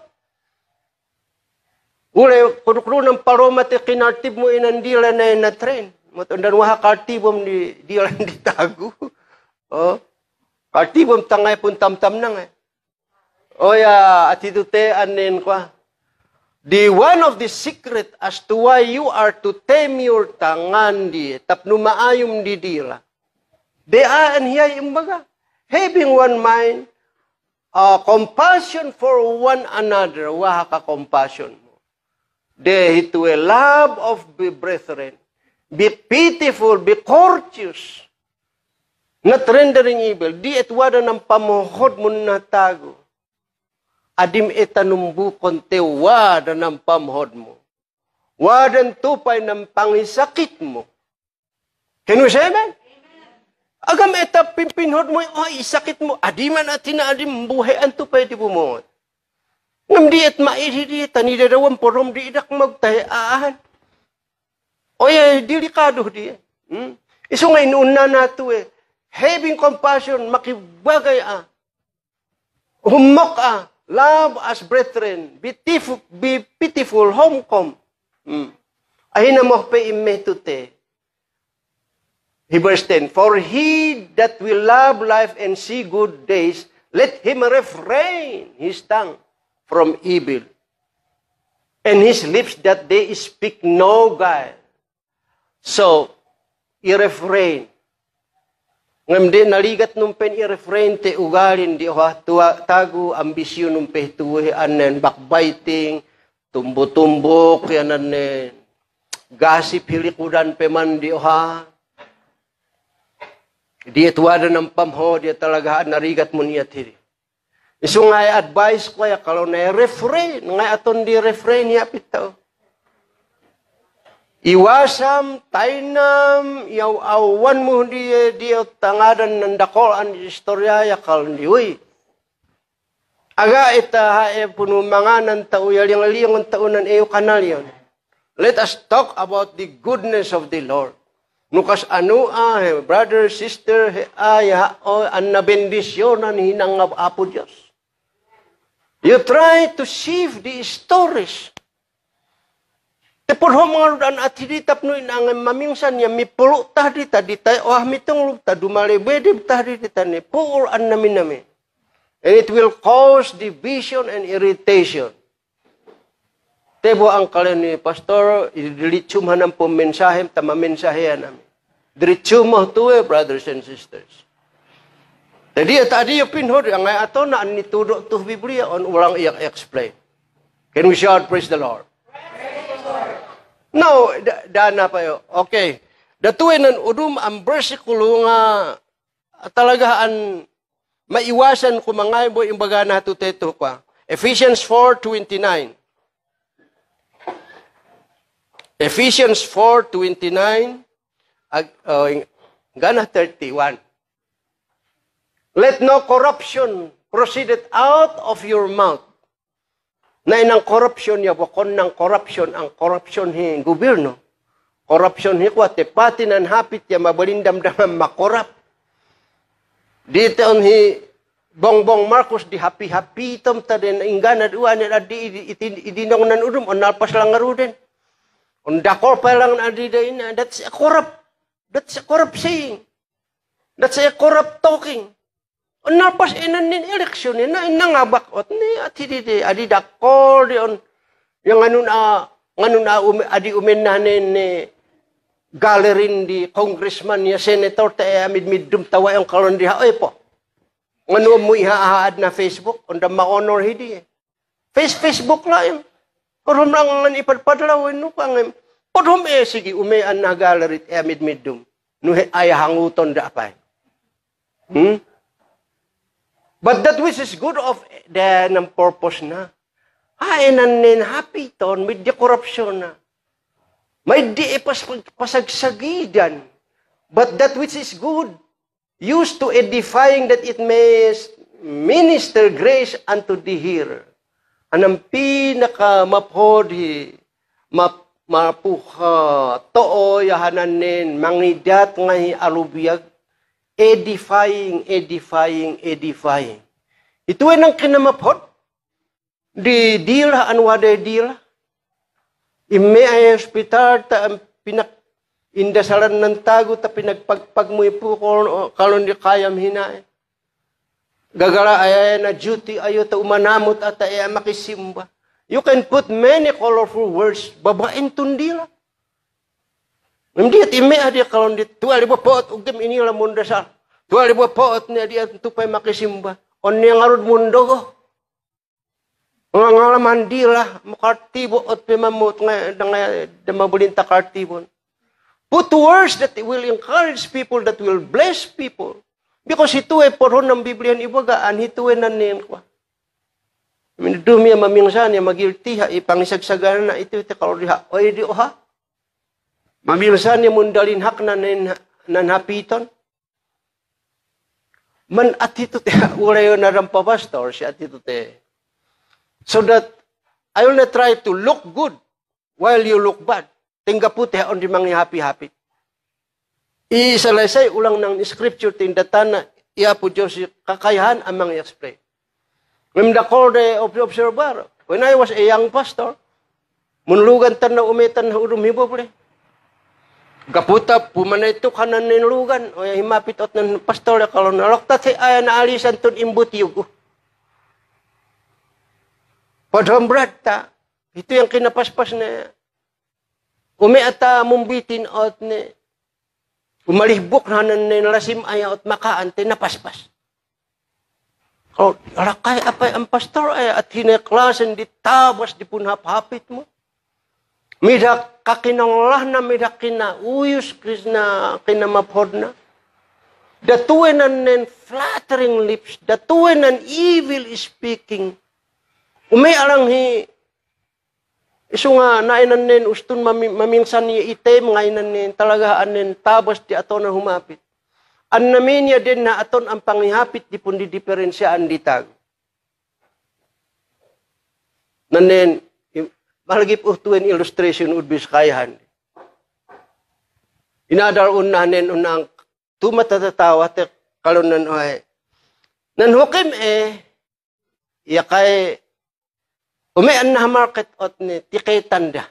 Ule, kung ng paroma ti kinartib mo inandila na na train. Matundan waha kartibom di dilan di tago. Oh. Kartibom tangay pun tamtam na nga. Oya, oh atidute anen kwa. The one of the secret as to why you are to tame your tangan di tapno maayom didira. They are and here imbaga having one mind, uh, compassion for one another, waha ka compassion mo. They to a e love of the brethren. Be pitiful, be courteous. Not rendering evil. Di at wada ng pamuhod mo natago adim etanumbu konte wada ng pamhod mo. Wadan tupay ng pangisakit mo. Can you amen? Agam eta pimpinhod mo, oh, isakit mo, adiman at hinaadim, buhay ang tupay di bumot. Ngam diet mairiri, tanida porom di idak magtayaan. O ya, delikado di. Eh. Hmm? Iso e, ngayon, na tu eh. Having compassion, makibagay ah. Humok ah. Love as brethren. Be, tif- be pitiful. Homecom. Mm. Ahinamohpe imetute. Hebrews 10. For he that will love life and see good days, let him refrain his tongue from evil. And his lips that they speak no guile. So, i-refrain. ngamde naligat numpen i referente ugalin di oha tua tagu ambisyon numpeh tuwe anen backbiting tumbu tumbuk yan anen gasip hilikudan peman di oha dia dan nampam ho dia talaga narigat muniat hiri. tiri ngai advice ko ya kalau nai refrain ngai aton di refrain ya pitau. Iwasam, tainam, yaw awan mo hindi diyo tangadan ng dakol ang istorya yakal niwi. Aga ita hae punumangan ng tao yaling liyong ang taunan iyo kanal yon. Let us talk about the goodness of the Lord. Nukas anu ah, brother, sister, he, ay, ha, oh, ang nabendisyon ang hinangap apo Diyos. You try to sieve the stories Te porhomor dan di tap nu inangan mamingsan yang mi peluk tahdi tadi tay wah mi tenglum tadu male bede tahdi tani puul an nami nami. And it will cause division and irritation. Tebo ang kalian ni pastor, cuma nam po mensahem tama mensahe nami Dilicum cuma tuwe, brothers and sisters. Jadi ya, tadi yung yang ang ato na nitudok tuh Biblia, on ulang iak explain. Can we shout praise the Lord? No, da na pa yo. Okay. Datuin ng udum ang bersikulo nga talaga an maiwasan ko mga ibo yung baga na tuteto pa. Ephesians 4.29 Ephesians 4.29 ag, gana 31 Let no corruption proceed out of your mouth, na inang corruption ya wakon nang corruption ang corruption hi gobyerno corruption hi te pati nan hapit ya mabalindamdaman makorap dito hi Bongbong Marcos di happy-happy itom ta den ingganad uan at di idinong nan udum on nalpas lang aruden on dakor pa lang adi day na that's a corrupt that's a corrupt saying that's a corrupt talking napas inan nin eleksyon ina nangabakot ni ati di di adi dakol di on yang anun a anu a umi adi umenanen ni galerin di congressman ya senator ta amid midum tawa yang kalon di haoy eh, anu mu mo ihaad na Facebook on da maonor hidi eh. face Facebook la yung Korom lang ngan ipadpadlawin no pangem. Podhom e eh, umi an na galerit e amid midum. Nuhe ay hanguton da Hmm? But that which is good of the ang purpose na. Ay, nin happy ton, may di corruption na. May di ipas pasagsagidan. But that which is good, used to edifying that it may minister grace unto the hearer. And pinaka mapodi, map, mapuha, too, nin, mangidat ngay alubiyag, edifying, edifying, edifying. Ito ay nang kinamapot. Di dira, ano wada dira? Ime ay hospital, ta pinak, indasalan ng tago, ta pinagpagpag mo ipo, kalon di kayam hinay. Eh. Gagala ay na duty ayo ta umanamot at ay makisimba. You can put many colorful words, babaen tundila. Dia timah dia kalau di tua ribu pot ugem ini lah sal. Tua ribu pot ni dia tupai makai simba On yang ngarut mundoh. Ngangalah lah makarti bu ot mamut ngai dengai bulin takarti pun Put words that will encourage people, that will bless people. Because itu eh poron ng Biblia an itu eh nan niyan ko. Minudumi ang mamingsan, ya magiltiha, ipangisagsagana itu te kalau diha oi di oha, Mamilsa yang mundalin hak na nan hapiton. Man atitut ya ulayo na ram pastor si atitut te. So that I only try to look good while you look bad. Tingga putih on di mangi happy-happy. selesai ulang ng scripture tindatana iya po Diyos kakayahan amang explain. When the core of the observer, when I was a young pastor, munlugan tan na umetan na urum po gaputap pumana itu kanan nilugan o oh, ya, himapit ot nan pastor ya kalau nalokta si aya alisan tun imbut yugo padhom brata itu yang kena na umi ata mumbitin ot ni umalihbuk hanan ni lasim aya ot ante na paspas kalau rakai apa yang pastor ay at hinaklasan di tabas di punhap-hapit mo Mida kakinanglahna mida kina uyus kisna kinamaphodna. Datuin an nen flattering lips, datuin an evil speaking. Umay arang hi iso nga nainan nen ustun mamingsan ni item nga inan nen talaga anen tabas di ato na humapit. An naminya din na aton ang pangihapit di pundi diferensyaan ditag. tag. Nanen I'll give to an illustration would be kayaan. Inadar unanen unang tumatatawa te kalunan oe. Nan hukim e yakay an na market ot ni tikay tanda.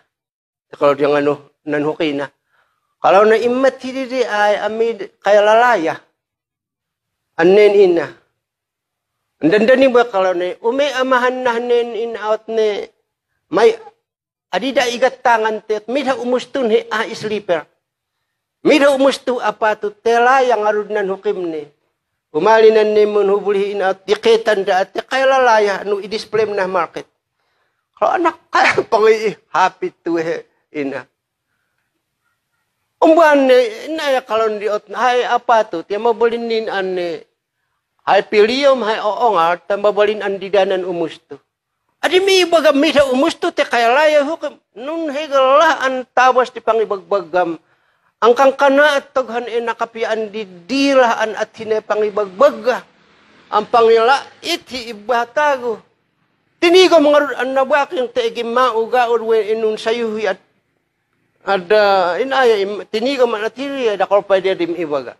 Kalau dia ano nan hukina. Nah. Kalau na immat hididi ay amid kaya lalaya. Anen ina. Andandani ba kalau ne ume amahan na nen in out ne may adida iga tangan tet mida umustun he a ah isliper mida umustu apa tu tela yang arudnan hukim ni umalinan ni mun hubulhi in atiqetan da atiqela laya nu display nah market kalau anak kaya pangi happy tu he ina umban ni ina ya kalau di ot hai apa tu dia mau nin ane hai pilium hai oongar tambah bolin andidanan umustu Adi mi bagam misa tu te kaya laya hukum. Nun hegel an tawas e di pangibagbagam. Ang Angkang at taghan e nakapian di dila an pangi bagbaga. Ang pangila iti ibatago. Tinigo mga rod ang nabaking teigi uga wen inun sayuhi at ada inaya tinigo man atiri ada ya kalpa dia dim ibaga.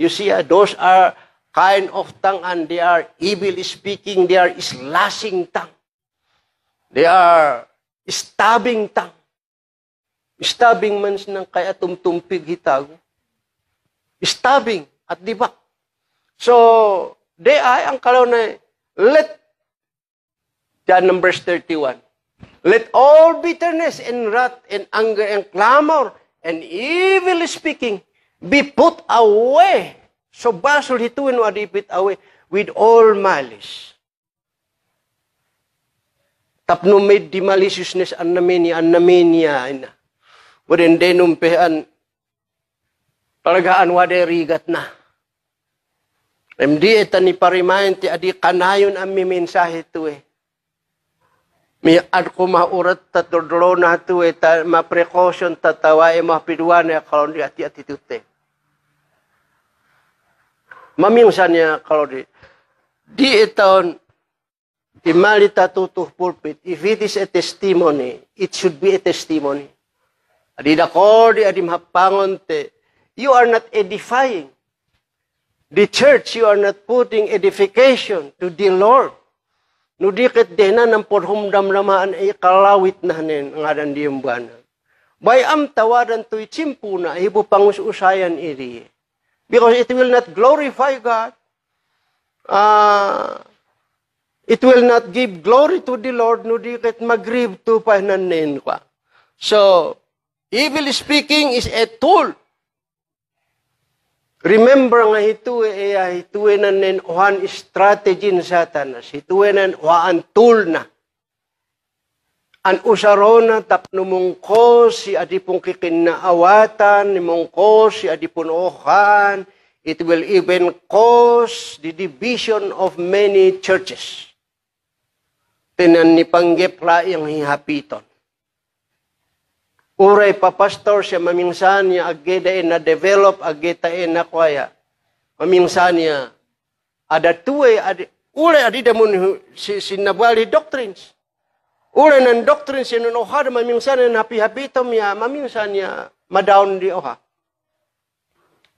You see, ah, those are kind of tongue and they are evil speaking, they are slashing tongue. They are stabbing tongue. Stabbing man sinang kaya tumtumpig hitago. Stabbing at di ba? So, they ay ang kalaw na let John numbers 31. Let all bitterness and wrath and anger and clamor and evil speaking be put away. So, basul hituin o adipit away with all malice. Tapno made di maliciousness an namenia an namenia ya, ina. Wadin denum pehan talagaan rigat na. MD ita parimain ti adi kanayon ang mimensahe tu eh. Mi ad kumaurat tatudlo na tu eh, ta, ma precaution tatawa ma mapiduan e ya kalau di ati te. Mamingsan niya kalau di. Di itaon, The Malita Tutu pulpit, if it is a testimony, it should be a testimony. Adinakordi, adimhapangonte, you are not edifying. The church, you are not putting edification to the Lord. Nudikit dena ng porhumdamramaan ay kalawit na hanin ang aran diyong buwana. Bayam tawaran to'y chimpu na hibo pangususayan iri. Because it will not glorify God. Ah... Uh, It will not give glory to the Lord, no di kat mag-grieve to pananin ka. So, evil speaking is a tool. Remember nga hituwe iya eh, ah, hituwe na nin strategy ni satanas. Hituwe na uhan tool na. An usarona tapno mungko si adipong kikinaawatan, ni mungko si adipong ohan, it will even cause the division of many churches. Tinan ni panggip laing hihapiton. Uray pa pastor siya mamingsan niya ageda na develop ageta na kwaya. Mamingsan niya ada tuwe ada ule adi damun si, sinabali doctrines. ure nan doctrines siya nun oha mamingsan niya hapi-hapitom ya mamingsan niya madown di oha.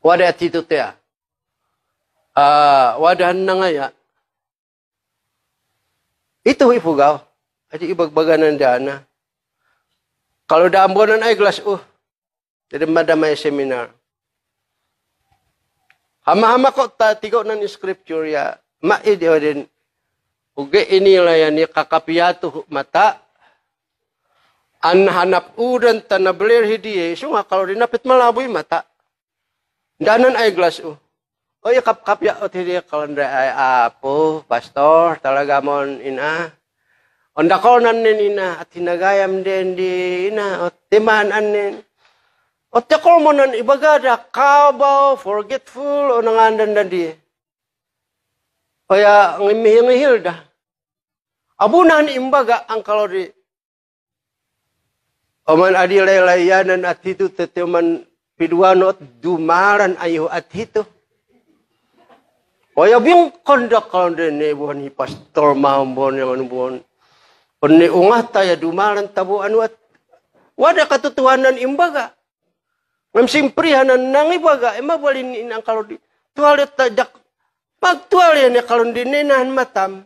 Wada attitude ya. Uh, wadahan na ya. Itu ipugaw. Adi ibagbaganan dana. Kalau da ambonan ay glass uh. jadi madamay seminar. Hama-hama kok ta tigo nan scripture ya. mak yo din. Uge inilah ni kakapiatu mata. An hanap udan tanah hidi. So nga kalau napit malaboy mata. Danan ay glass uh. Oh ya kap kap ya oh dia kalau ndak eh, apa pastor talaga mon ina. Onda kau nanen ina atinagayam den di ina oh, teman anen. Oh, monan ibagada bau forgetful oh, oh ya ngihil-ngihil dah. nan imbaga ang kalori. Oman adi layanan at itu teteman piduanot dumaran ayo at itu. Kaya oh, bing kanda kanda ne buhan hi pastor buhan yang anu buhan. Ne ungah taya dumaran tabu anu at. Wada katutuhanan imbaga. Ngam simpri hanan nangi baga. Ema balin inang kalau di. ya tajak. Pag ya ne kalau di nenahan matam.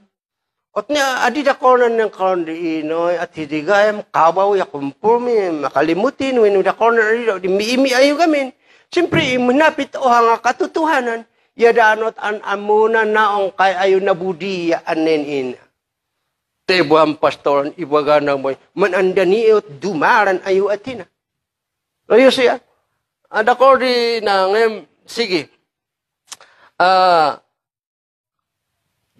Otnya adi dakonan yang kalau di inoy at hidigayam kabaw ya kumpul mi makalimutin winu dakonan adi di miimi ayu gamin. Simpri imunapit ohang katutuhanan. yadanot an amuna naong kay ayo na nabudiya anen in. Tebuhan pastoran ibaga na mo, manandani at dumaran ayo atina. Ayo siya. ada ako di na ngayon, sige. Uh, ah,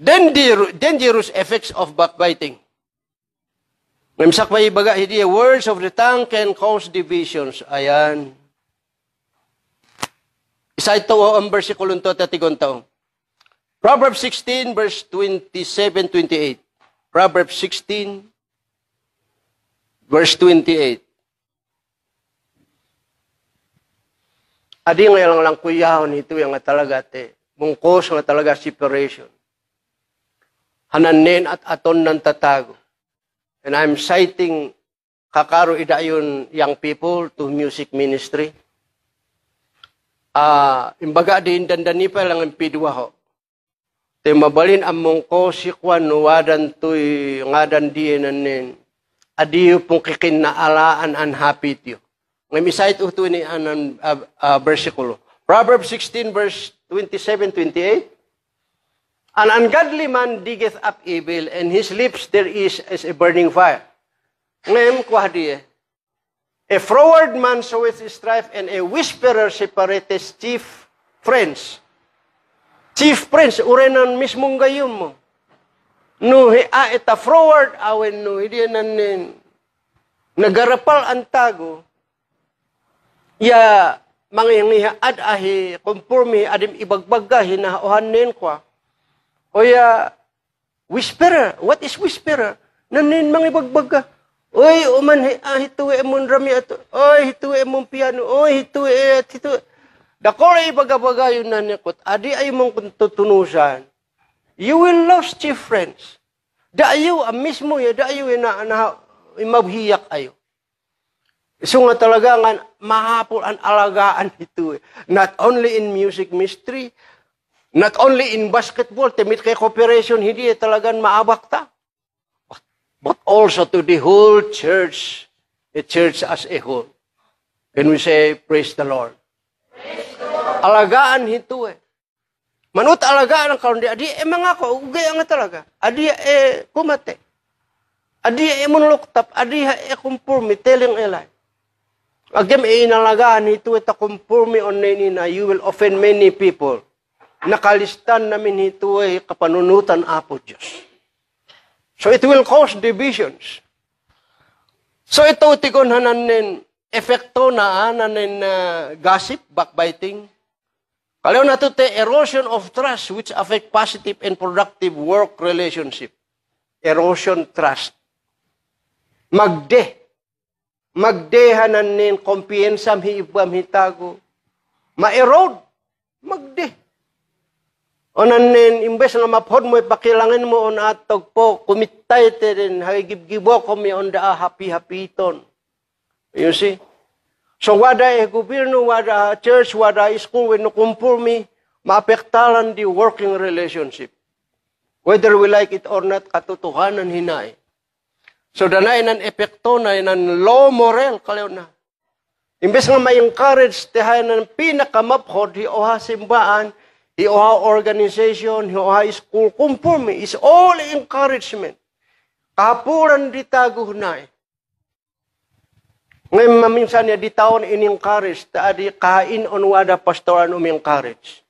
danger, dangerous effects of backbiting. Ngayon sakpay ibaga, hindi words of the tongue can cause divisions. Ayan. Sa itong oh, ang versikulong to, tatigontaong. Proverbs 16, verse 27-28. Proverbs 16, verse 28. Adi ngayon lang kuyaw oh, nito yung talaga te. Mungkos nga talaga separation. Hananin at aton ng tatago. And I'm citing kakaro idayon young people to music ministry uh, imbaga di dandani pa lang ang pidwa ho. Te mabalin ang mongko si Kwan wadan tuy ngadan di nanin. Adiyo pong kikin na alaan an happy tiyo. Ngayon misayit uto ni anan uh, uh, versikulo. Proverbs 16 verse 27-28. An ungodly man diggeth up evil, and his lips there is as a burning fire. Ngayon, kuha diye. A froward man soweth strife, and a whisperer separateth chief friends. Chief friends, ure ng mismong gayom mo. No, hi, a ita froward, awen no, hindi nanin. Nagarapal ang tago, ya mangingiha ad ahi konformi adim ibagbagga hinaohan nin kwa. O ya, whisperer, what is whisperer? Nanin mangibagbagga. Oy, uman, ah, hituwi mong rami ato. Oy, hituwi mong piano. Oy, hituwi eh, at hituwi. Dakor ay bagabagayon na nikot. Adi ay mong tutunusan. You will lost your friends. Da Daayo, ang ah, mismo ya, Da daayo na, na imabhiyak ayo. So nga talaga nga mahapul ang alagaan ito. Eh. Not only in music mystery, not only in basketball, timit kay cooperation, hindi talagang maabak ta. but also to the whole church, the church as a whole. Can we say, praise the Lord? Alagaan itu eh. Manut alagaan kalau dia Adi e mga uge yang talaga. Adi ya, e eh, kumate. Eh. Adi ya, e eh, munluktap. Adi ya, e conforme, telling a Agam e inalagaan ito ita conforme on na you will offend many people. Nakalistan namin itu eh kapanunutan apo Diyos. So it will cause divisions. So ito tikon hananin epekto na ah, hananin uh, ah, gossip, backbiting. Kalaw na ito erosion of trust which affect positive and productive work relationship. Erosion trust. Magde. Magde hananin, kumpiensam hiibam hitago. Ma-erode. Magde. Onanen imbes na mapod mo ipakilangin mo on atog po kumitay te rin hagigibgibo ko mi on da happy-happyton. You see? So wada eh gobyerno, wada church, wada school, when kumpulmi, maapektalan di working relationship. Whether we like it or not, katotohanan hinay. Eh. So danay nan epekto na nan low moral kalaw na. Imbes nga may encourage tihay ng pinakamaphod, hioha simbaan, Hiuha organization, hiuha school, conforme is all encouragement. Kapuran di tago na Ngayon maminsan niya di taon in-encourage, taadi kain on wada pastoran umi-encourage.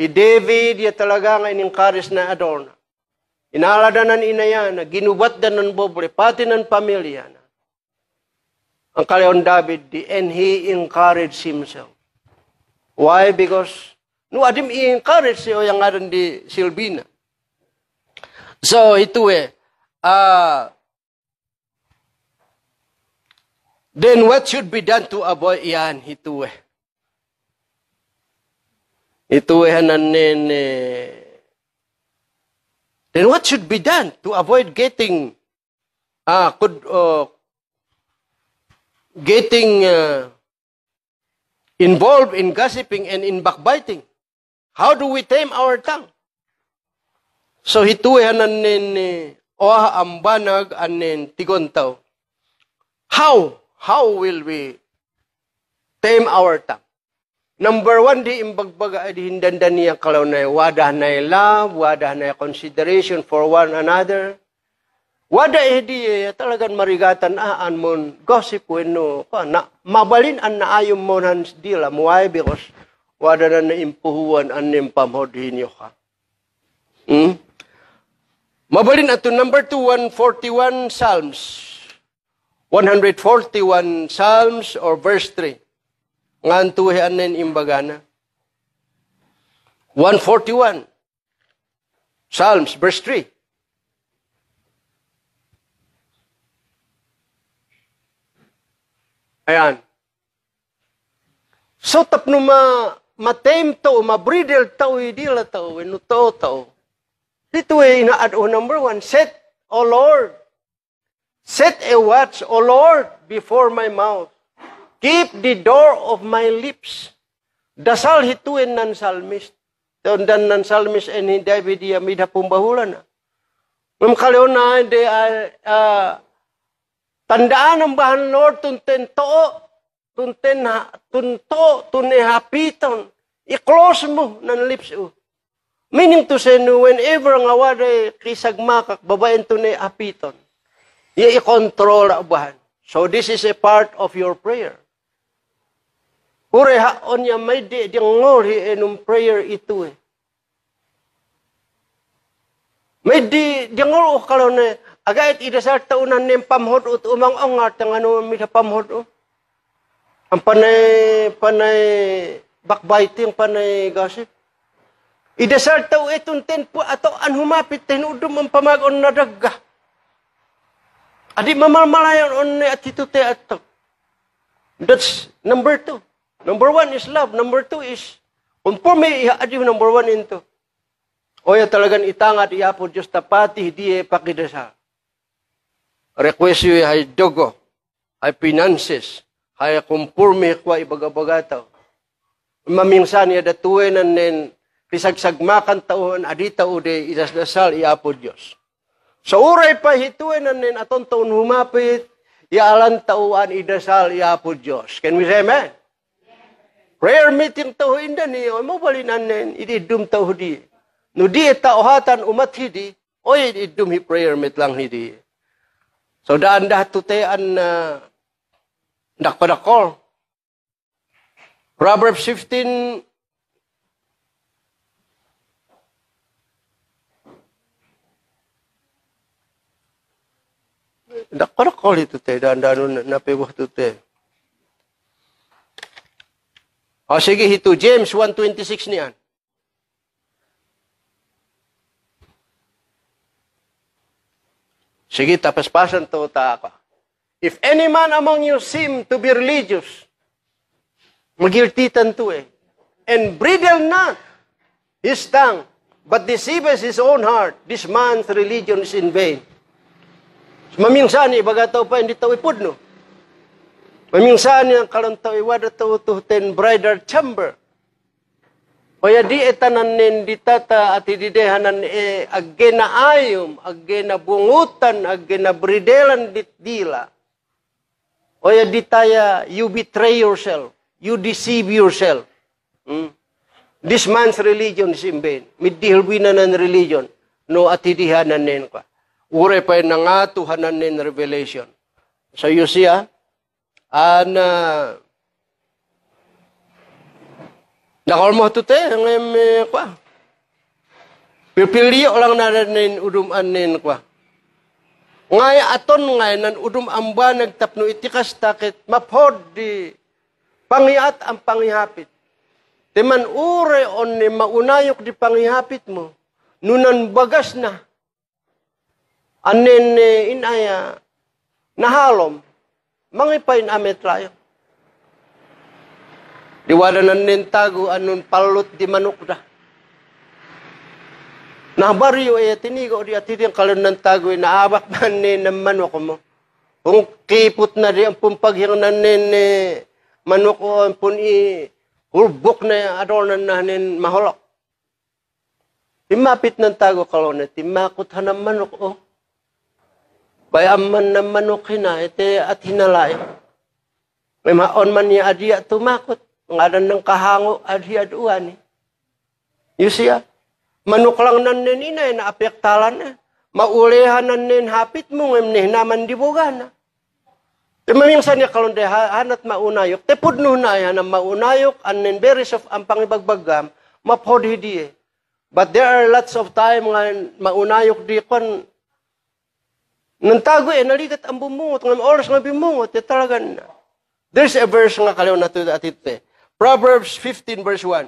Hi David, ya talaga nga in-encourage na adorna. Inaladanan inaya na ginubat dan ng bobre, pati ng pamilya na. Ang kalayon David, and he encouraged himself. Why? Because Nu adim i-encourage siya yung aron di silbina. So, itu eh. Uh, then what should be done to avoid yan? itu eh. itu eh hananin eh. Then what should be done to avoid getting ah, uh, could, uh, getting uh, involved in gossiping and in backbiting. How do we tame our tongue? So hituyan anin oah ambanag anin tigontaw. How? How will we tame our tongue? Number one, di imbagbaga, di hindandan niya kalaw na wadah na love, wadah na consideration for one another. Wadah eh di eh, talagang marigatan aan ah, mon gossip when no, na, mabalin ang naayong mo nan dila muay because wadana na impuhuan anim pamhodhinyo ka. Hmm? Mabalin ato number 2, Psalms. 141 Psalms or verse 3. Nga antuhi anin imbagana. 141 Psalms verse 3. Ayan. So tapno ma ma tem to ma bridal to idila to nu to to dito e ina at number one set o lord set a watch o lord before my mouth keep the door of my lips dasal en nan salmis dan nan salmis ini david ya mida pumbahulan ngam kaleo na de tandaan ang bahan lord tunten to tunten ha, tunto, tunehapiton, i-close mo ng lips mo. Oh. Meaning to say, no, whenever nga wala kisagmakak, babaen to apiton. I-control abahan. So this is a part of your prayer. Kure haon niya may di ngori enum prayer itu eh. May di ngoro oh, kalaw na agait idasar taunan nem pamhod ut umang ongar tangan umamita pamhod o. Oh. Ang panay, panay, backbiting, panay gossip. Idasar tao itong tenpo ato an humapit tinudum ang pamagon na dagga. Adi mamamalayan on ni attitude ato. That's number two. Number one is love. Number two is conforme adi number one into. Oya talagang itangat iya po Diyos tapati hindi e pakidasa. Request yu ay dogo, ay finances, haya kumpurme kwa ibagabagataw. Mamingsani ada tuwen nen pisagsagmakan taon adita ude idasdasal iapo Dios. Sa uray pa hituwen nen aton taon humapit ialan tauan idasal iapo Dios. Can we say amen? Prayer meeting tao inda ni mo balinan nen ididum tao di. No di taohatan umat hidi oy ididum hi prayer meet lang hidi. So da anda tutean na uh, Tidak pada call. Proverbs 15 Tidak pada call itu teh. Dan danu nape waktu teh. Oh, sige itu James 126 niyan. Sige, pasan to ta ako. If any man among you seem to be religious, magilty tentu eh, and bridle not his tongue, but deceives his own heart, this man's religion is in vain. So, maminsan, tau pa, hindi tau ipod, no? Maminsan, yung kalantaw, iwada tau to ten bridal chamber. Kaya di etanan nin ditata at ididehanan e agena ayum agena bungutan, agena bridelan ditdila. O aditaya, you betray yourself. You deceive yourself. Hmm? This man's religion is in vain. Midihilwinan ng religion. No atidihanan nin ka. Ure pa na nga tuhanan nin revelation. So you see, ah, and, uh, ah, nakalmo to te, ngayon may eh, kwa. Pipiliyo lang na rin uduman nin kwa. Ngay aton ngay nan udum amba nagtapno itikas takit mapod di pangiat ang pangihapit. Timan ure on ni maunayok di pangihapit mo, nunan bagas na. Anin inaya nahalom, mangipain amit tayo. nan nintago anun palot di manukda. dah. Nah bari yo etini go di atitin kalon nan tagoy na abak banne naman ko mo kung kiput na di ang pumpagyang nanin ni manok o ang puni hulbok na adonan nanin maholok. Timapit ng kalau kalon na timakot na manok o. Bayaman na manok hina ite at hinalay. May maon man niya adya tumakot. Ngadan ng kahango adya duan. Yusiya manuklang nan ina na apektalan na. Maulehan nan nen hapit mo ngemnih naman dibuga na. Imaminsan niya kalunde hanat maunayok. Tepod no na yan ang maunayok and then beris of ang pangibagbagam mapodhi di eh. But there are lots of time nga maunayok di kon nantago eh naligat ang bumungot ng oras nga bumungot, eh talaga na. There's a verse nga kalaw na to atit eh. Proverbs 15 verse 1.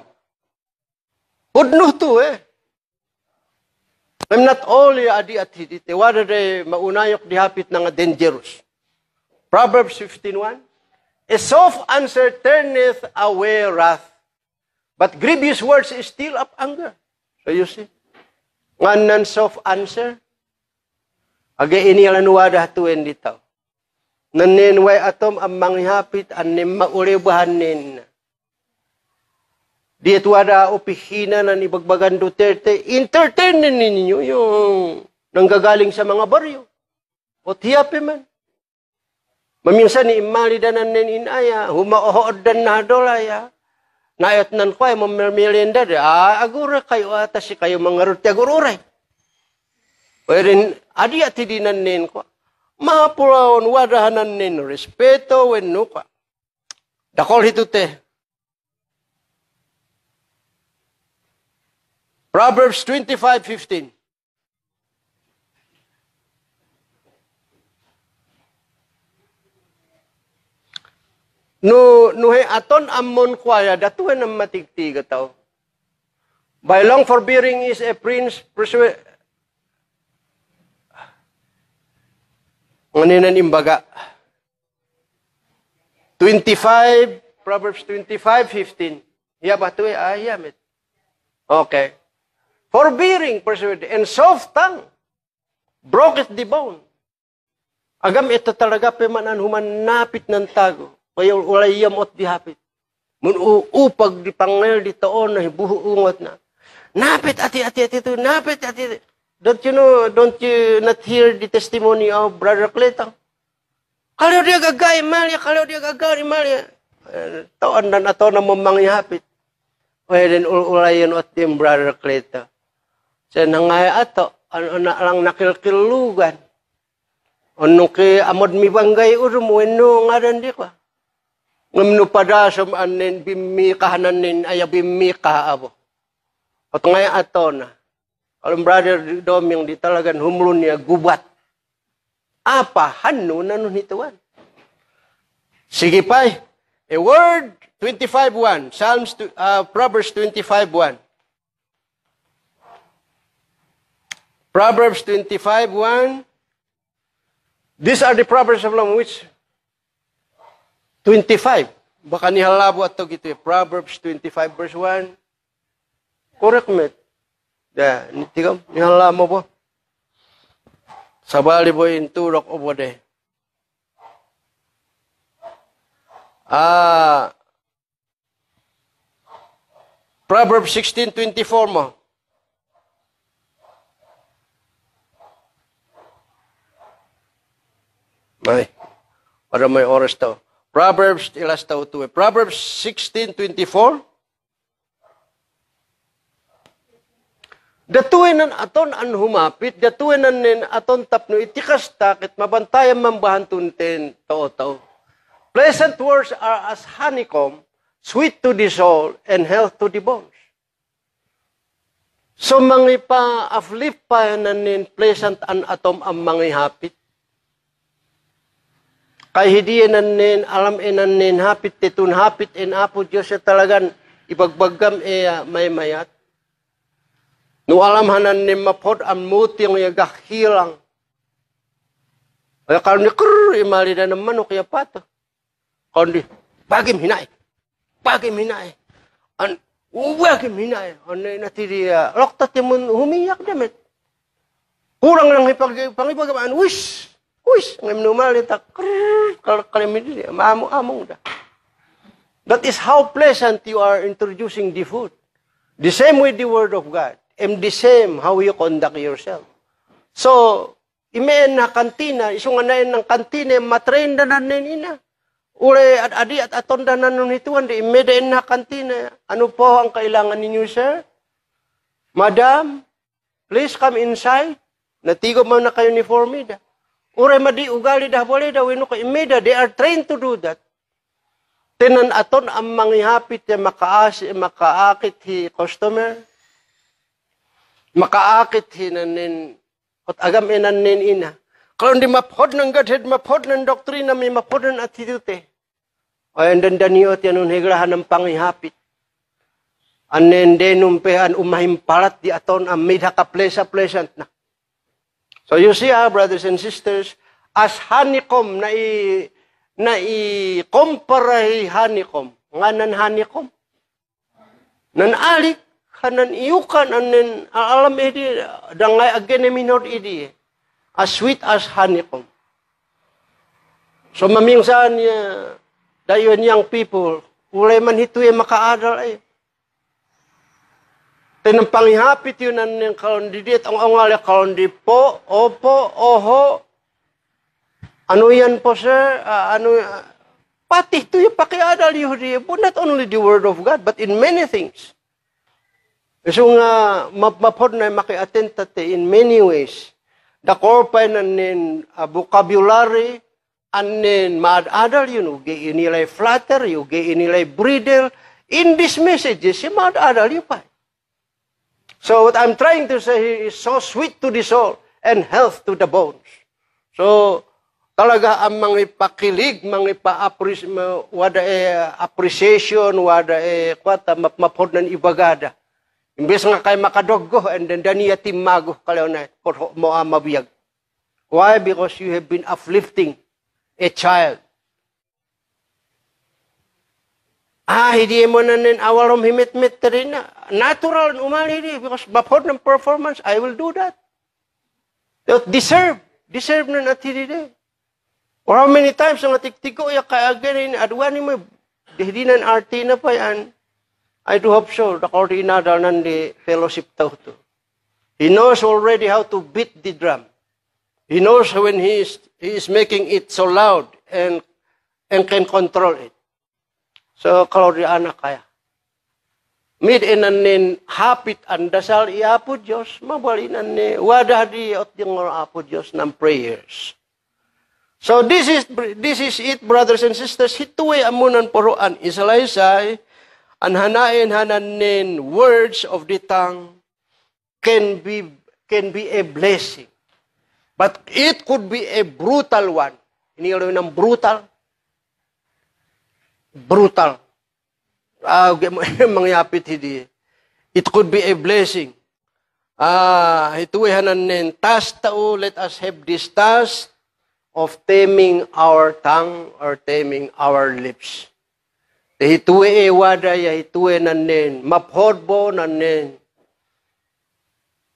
Kudno to eh. I'm not only adi atidite, warare maunayok dihapit na nga dangerous. Proverbs 15.1 A soft answer turneth away wrath, but grievous words still up anger. So you see, nga nan soft answer, aga inilan wada dito. ditaw. way atom ang manghihapit anim mauribahan nin dito ada opihina na ni Bagbagan Duterte, entertainin ninyo yung nanggagaling sa mga baryo. O tiyapi man. Maminsan ni imali danan nin inaya, humaohod dan na dolaya. Nayot nan ko ay mamirmilenda de, ah, agura kayo ata ah, si kayo mga ruti agururay. Wherein, adi ati dinan nin ko, mahapuraon wadahanan nin, respeto wen nuka. Dakol hitute, Proverbs 25:15. No nuhe aton ammon kwaya datuhan ang matigtiga tao. By long forbearing is a prince persuade Nganinan imbaga. 25 Proverbs 25:15. Yeah ba to ay ah, yeah, Okay. forbearing, persuaded, and soft tongue broke the bone. Agam ito talaga pemanan humanapit ng tago. Kaya ulayam at dihapit. Munuupag di pangnel di taon na hibuhuungot na. Napit ati ati ati ito, napit ati. ati. Don't you know, don't you not hear the testimony of Brother Clayton? Kalau dia gagal malia, ya, kalau dia gagal malia. Ya. Eh, taon na na to na mamangyapit. Ya Pwede ulayan at tim Brother Clayton. sa nangaya ato, ano lang nakilkilugan. Ano ki amod mi banggay urum, wano nga rin di ko. Ngamno pada sumanin, bimika hananin, ay bimika abo. At ngaya ato na, alam brother Dom yang di talagang humulon gubat. Apa, hano nanun nun ituan. Sige pa, a word 25.1, Psalms, uh, Proverbs 25.1. Proverbs 25, 1. These are the Proverbs of which 25. Baka nihalabo ato gitu eh. Proverbs 25 verse 1. Correct me. Da, ya, tigam, halamo po. Sabali po in turok o bode. Ah, Proverbs 16, 24 mo. May. Para may oras to. Proverbs, ilas tao to. Eh. Proverbs 16.24 Datuinan aton an humapit, datuinan nin aton tapno itikasta, kit mabantayan mambahan tunten tao-tao. Pleasant words are as honeycomb, sweet to the soul, and health to the bones. So mangipa-uplift pa nanin pleasant an atom ang mangihapit. Kahidiyan nen, alam nen hapit tetun hapit in apo Diyos talagan ibagbagam iya may mayat. No alam hanan nen mapod am muting iya hilang. Ay kalau ni imali na naman o kaya pato. Kondi, bagim hinay. Bagim hinay. An, bagim hinay. Ano yung natiri, uh, lokta timun humiyak damit. Kurang lang ipag, wish! Uish, ngem numali ta kalimidi, maamong-among da. That is how pleasant you are introducing the food. The same with the Word of God. And the same how you conduct yourself. So, imeen na kantina, isungan na ng kantina, matrain na nanin ina. Ure at adi at atonda na nun ituan, di imeen na kantina. Ano po ang kailangan ninyo, sir? Madam, please come inside. Natigo man na kayo ni Formida. Uray madi ugali dah boleh dah wino ka imeda. They are trained to do that. Tinan aton ang manghihapit ya makaas, makaakit hi customer. Makaakit hi nanin. At agam inan e nin ina. Kalau di mapod ng Godhead, mapod ng doktrina, may mapod ng attitude. O yan dandaniyot yan ang higrahan ng panghihapit. Anen denum umahimpalat di aton ang midha ka plesant na. So you see, our brothers and sisters, as hanikom na i na i compare hanikom, nganan hanikom, nan alik kanan iukan anen alam edi dangay agene minor idi as sweet as hanikom. so mamingsan niya dayon young people uleman man ay ya makaadal ay eh. Tinapanghapit yun na ng kaundi dit. Ang ongali kaundi po, opo, oho. Ano yan po sir? Uh, ano, uh, pati ito yung pakiadal Yehudi. But not only the word of God, but in many things. So nga, ah, mapapod na makiatentate in many ways. Dakorpay na nin uh, vocabulary, anin maadadal yun, ugi inilay flatter, ugi inilay bridle. In this message, mad maadadal yun pa. So what I'm trying to say is so sweet to the soul and health to the bones. So talaga ang mga pakilig, mga pa-appreciation, e, appreciation, wada eh, kwata, mapmapod ng ibagada. Imbes nga kay makadoggo, and then daniya timago kalaw na mo amabiyag. Ah, Why? Because you have been uplifting a child. Ah, hindi mo na nin awarom himit-mit rin na. Natural umali di because before ng performance, I will do that. That deserve. Deserve na nati di Or how many times ang natiktiko ya kaya ganin, eh, aduan mo, hindi na arti na pa yan. I do hope so. The coordinator nan di fellowship tao to. He knows already how to beat the drum. He knows when he is, he is making it so loud and, and can control it. So kalau di anak kaya. Mid inanin hapit anda sal po Diyos, mabalinan ni wadah di otingol po Diyos ng prayers. So this is this is it brothers and sisters. Hituwe amunan puruan isalaysay ang hanain hananin words of the tongue can be can be a blessing. But it could be a brutal one. Ini kalau brutal, brutal. Uh, mangyapit hindi. It could be a blessing. Ah, uh, ito ay hananin. Task tao, let us have this task of taming our tongue or taming our lips. Ito ay e wada ya ito ay nanin. Maphodbo nanin.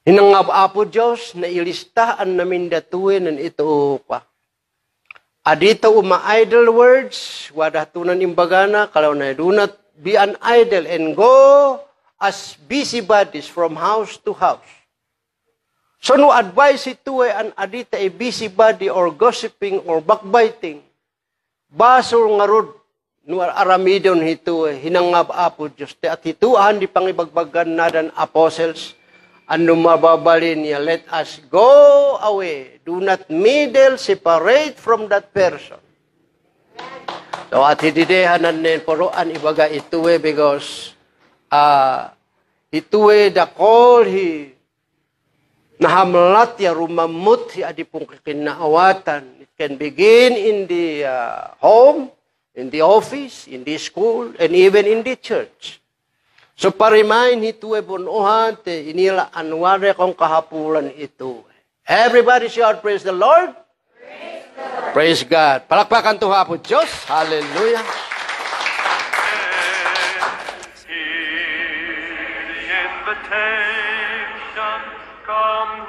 Hinangab apo Diyos na ilistaan namin datuin ng ito pa. Adito uma idle words, wadatunan imbagana, kalaw na do not be an idle and go as busy bodies from house to house. So no advice ito ay an adita a busy body or gossiping or backbiting. Basol nga rod, no aramidon ito ay hinangab apo Diyos. At ituan di pangibagbagan na dan apostles, Ano mababalin niya, let us go away. Do not middle separate from that person. So at ya na nin puruan ibaga ituwe because uh, ituwe the call he nahamlat ya rumamut hi adipong kikinaawatan. It can begin in the uh, home, in the office, in the school, and even in the church. So parimain hituwe bunuhan te inila anware kong kahapulan itu. E. Everybody shout praise the Lord. Praise, the Lord. praise God. Palakpakan to hapo Diyos. Hallelujah. Come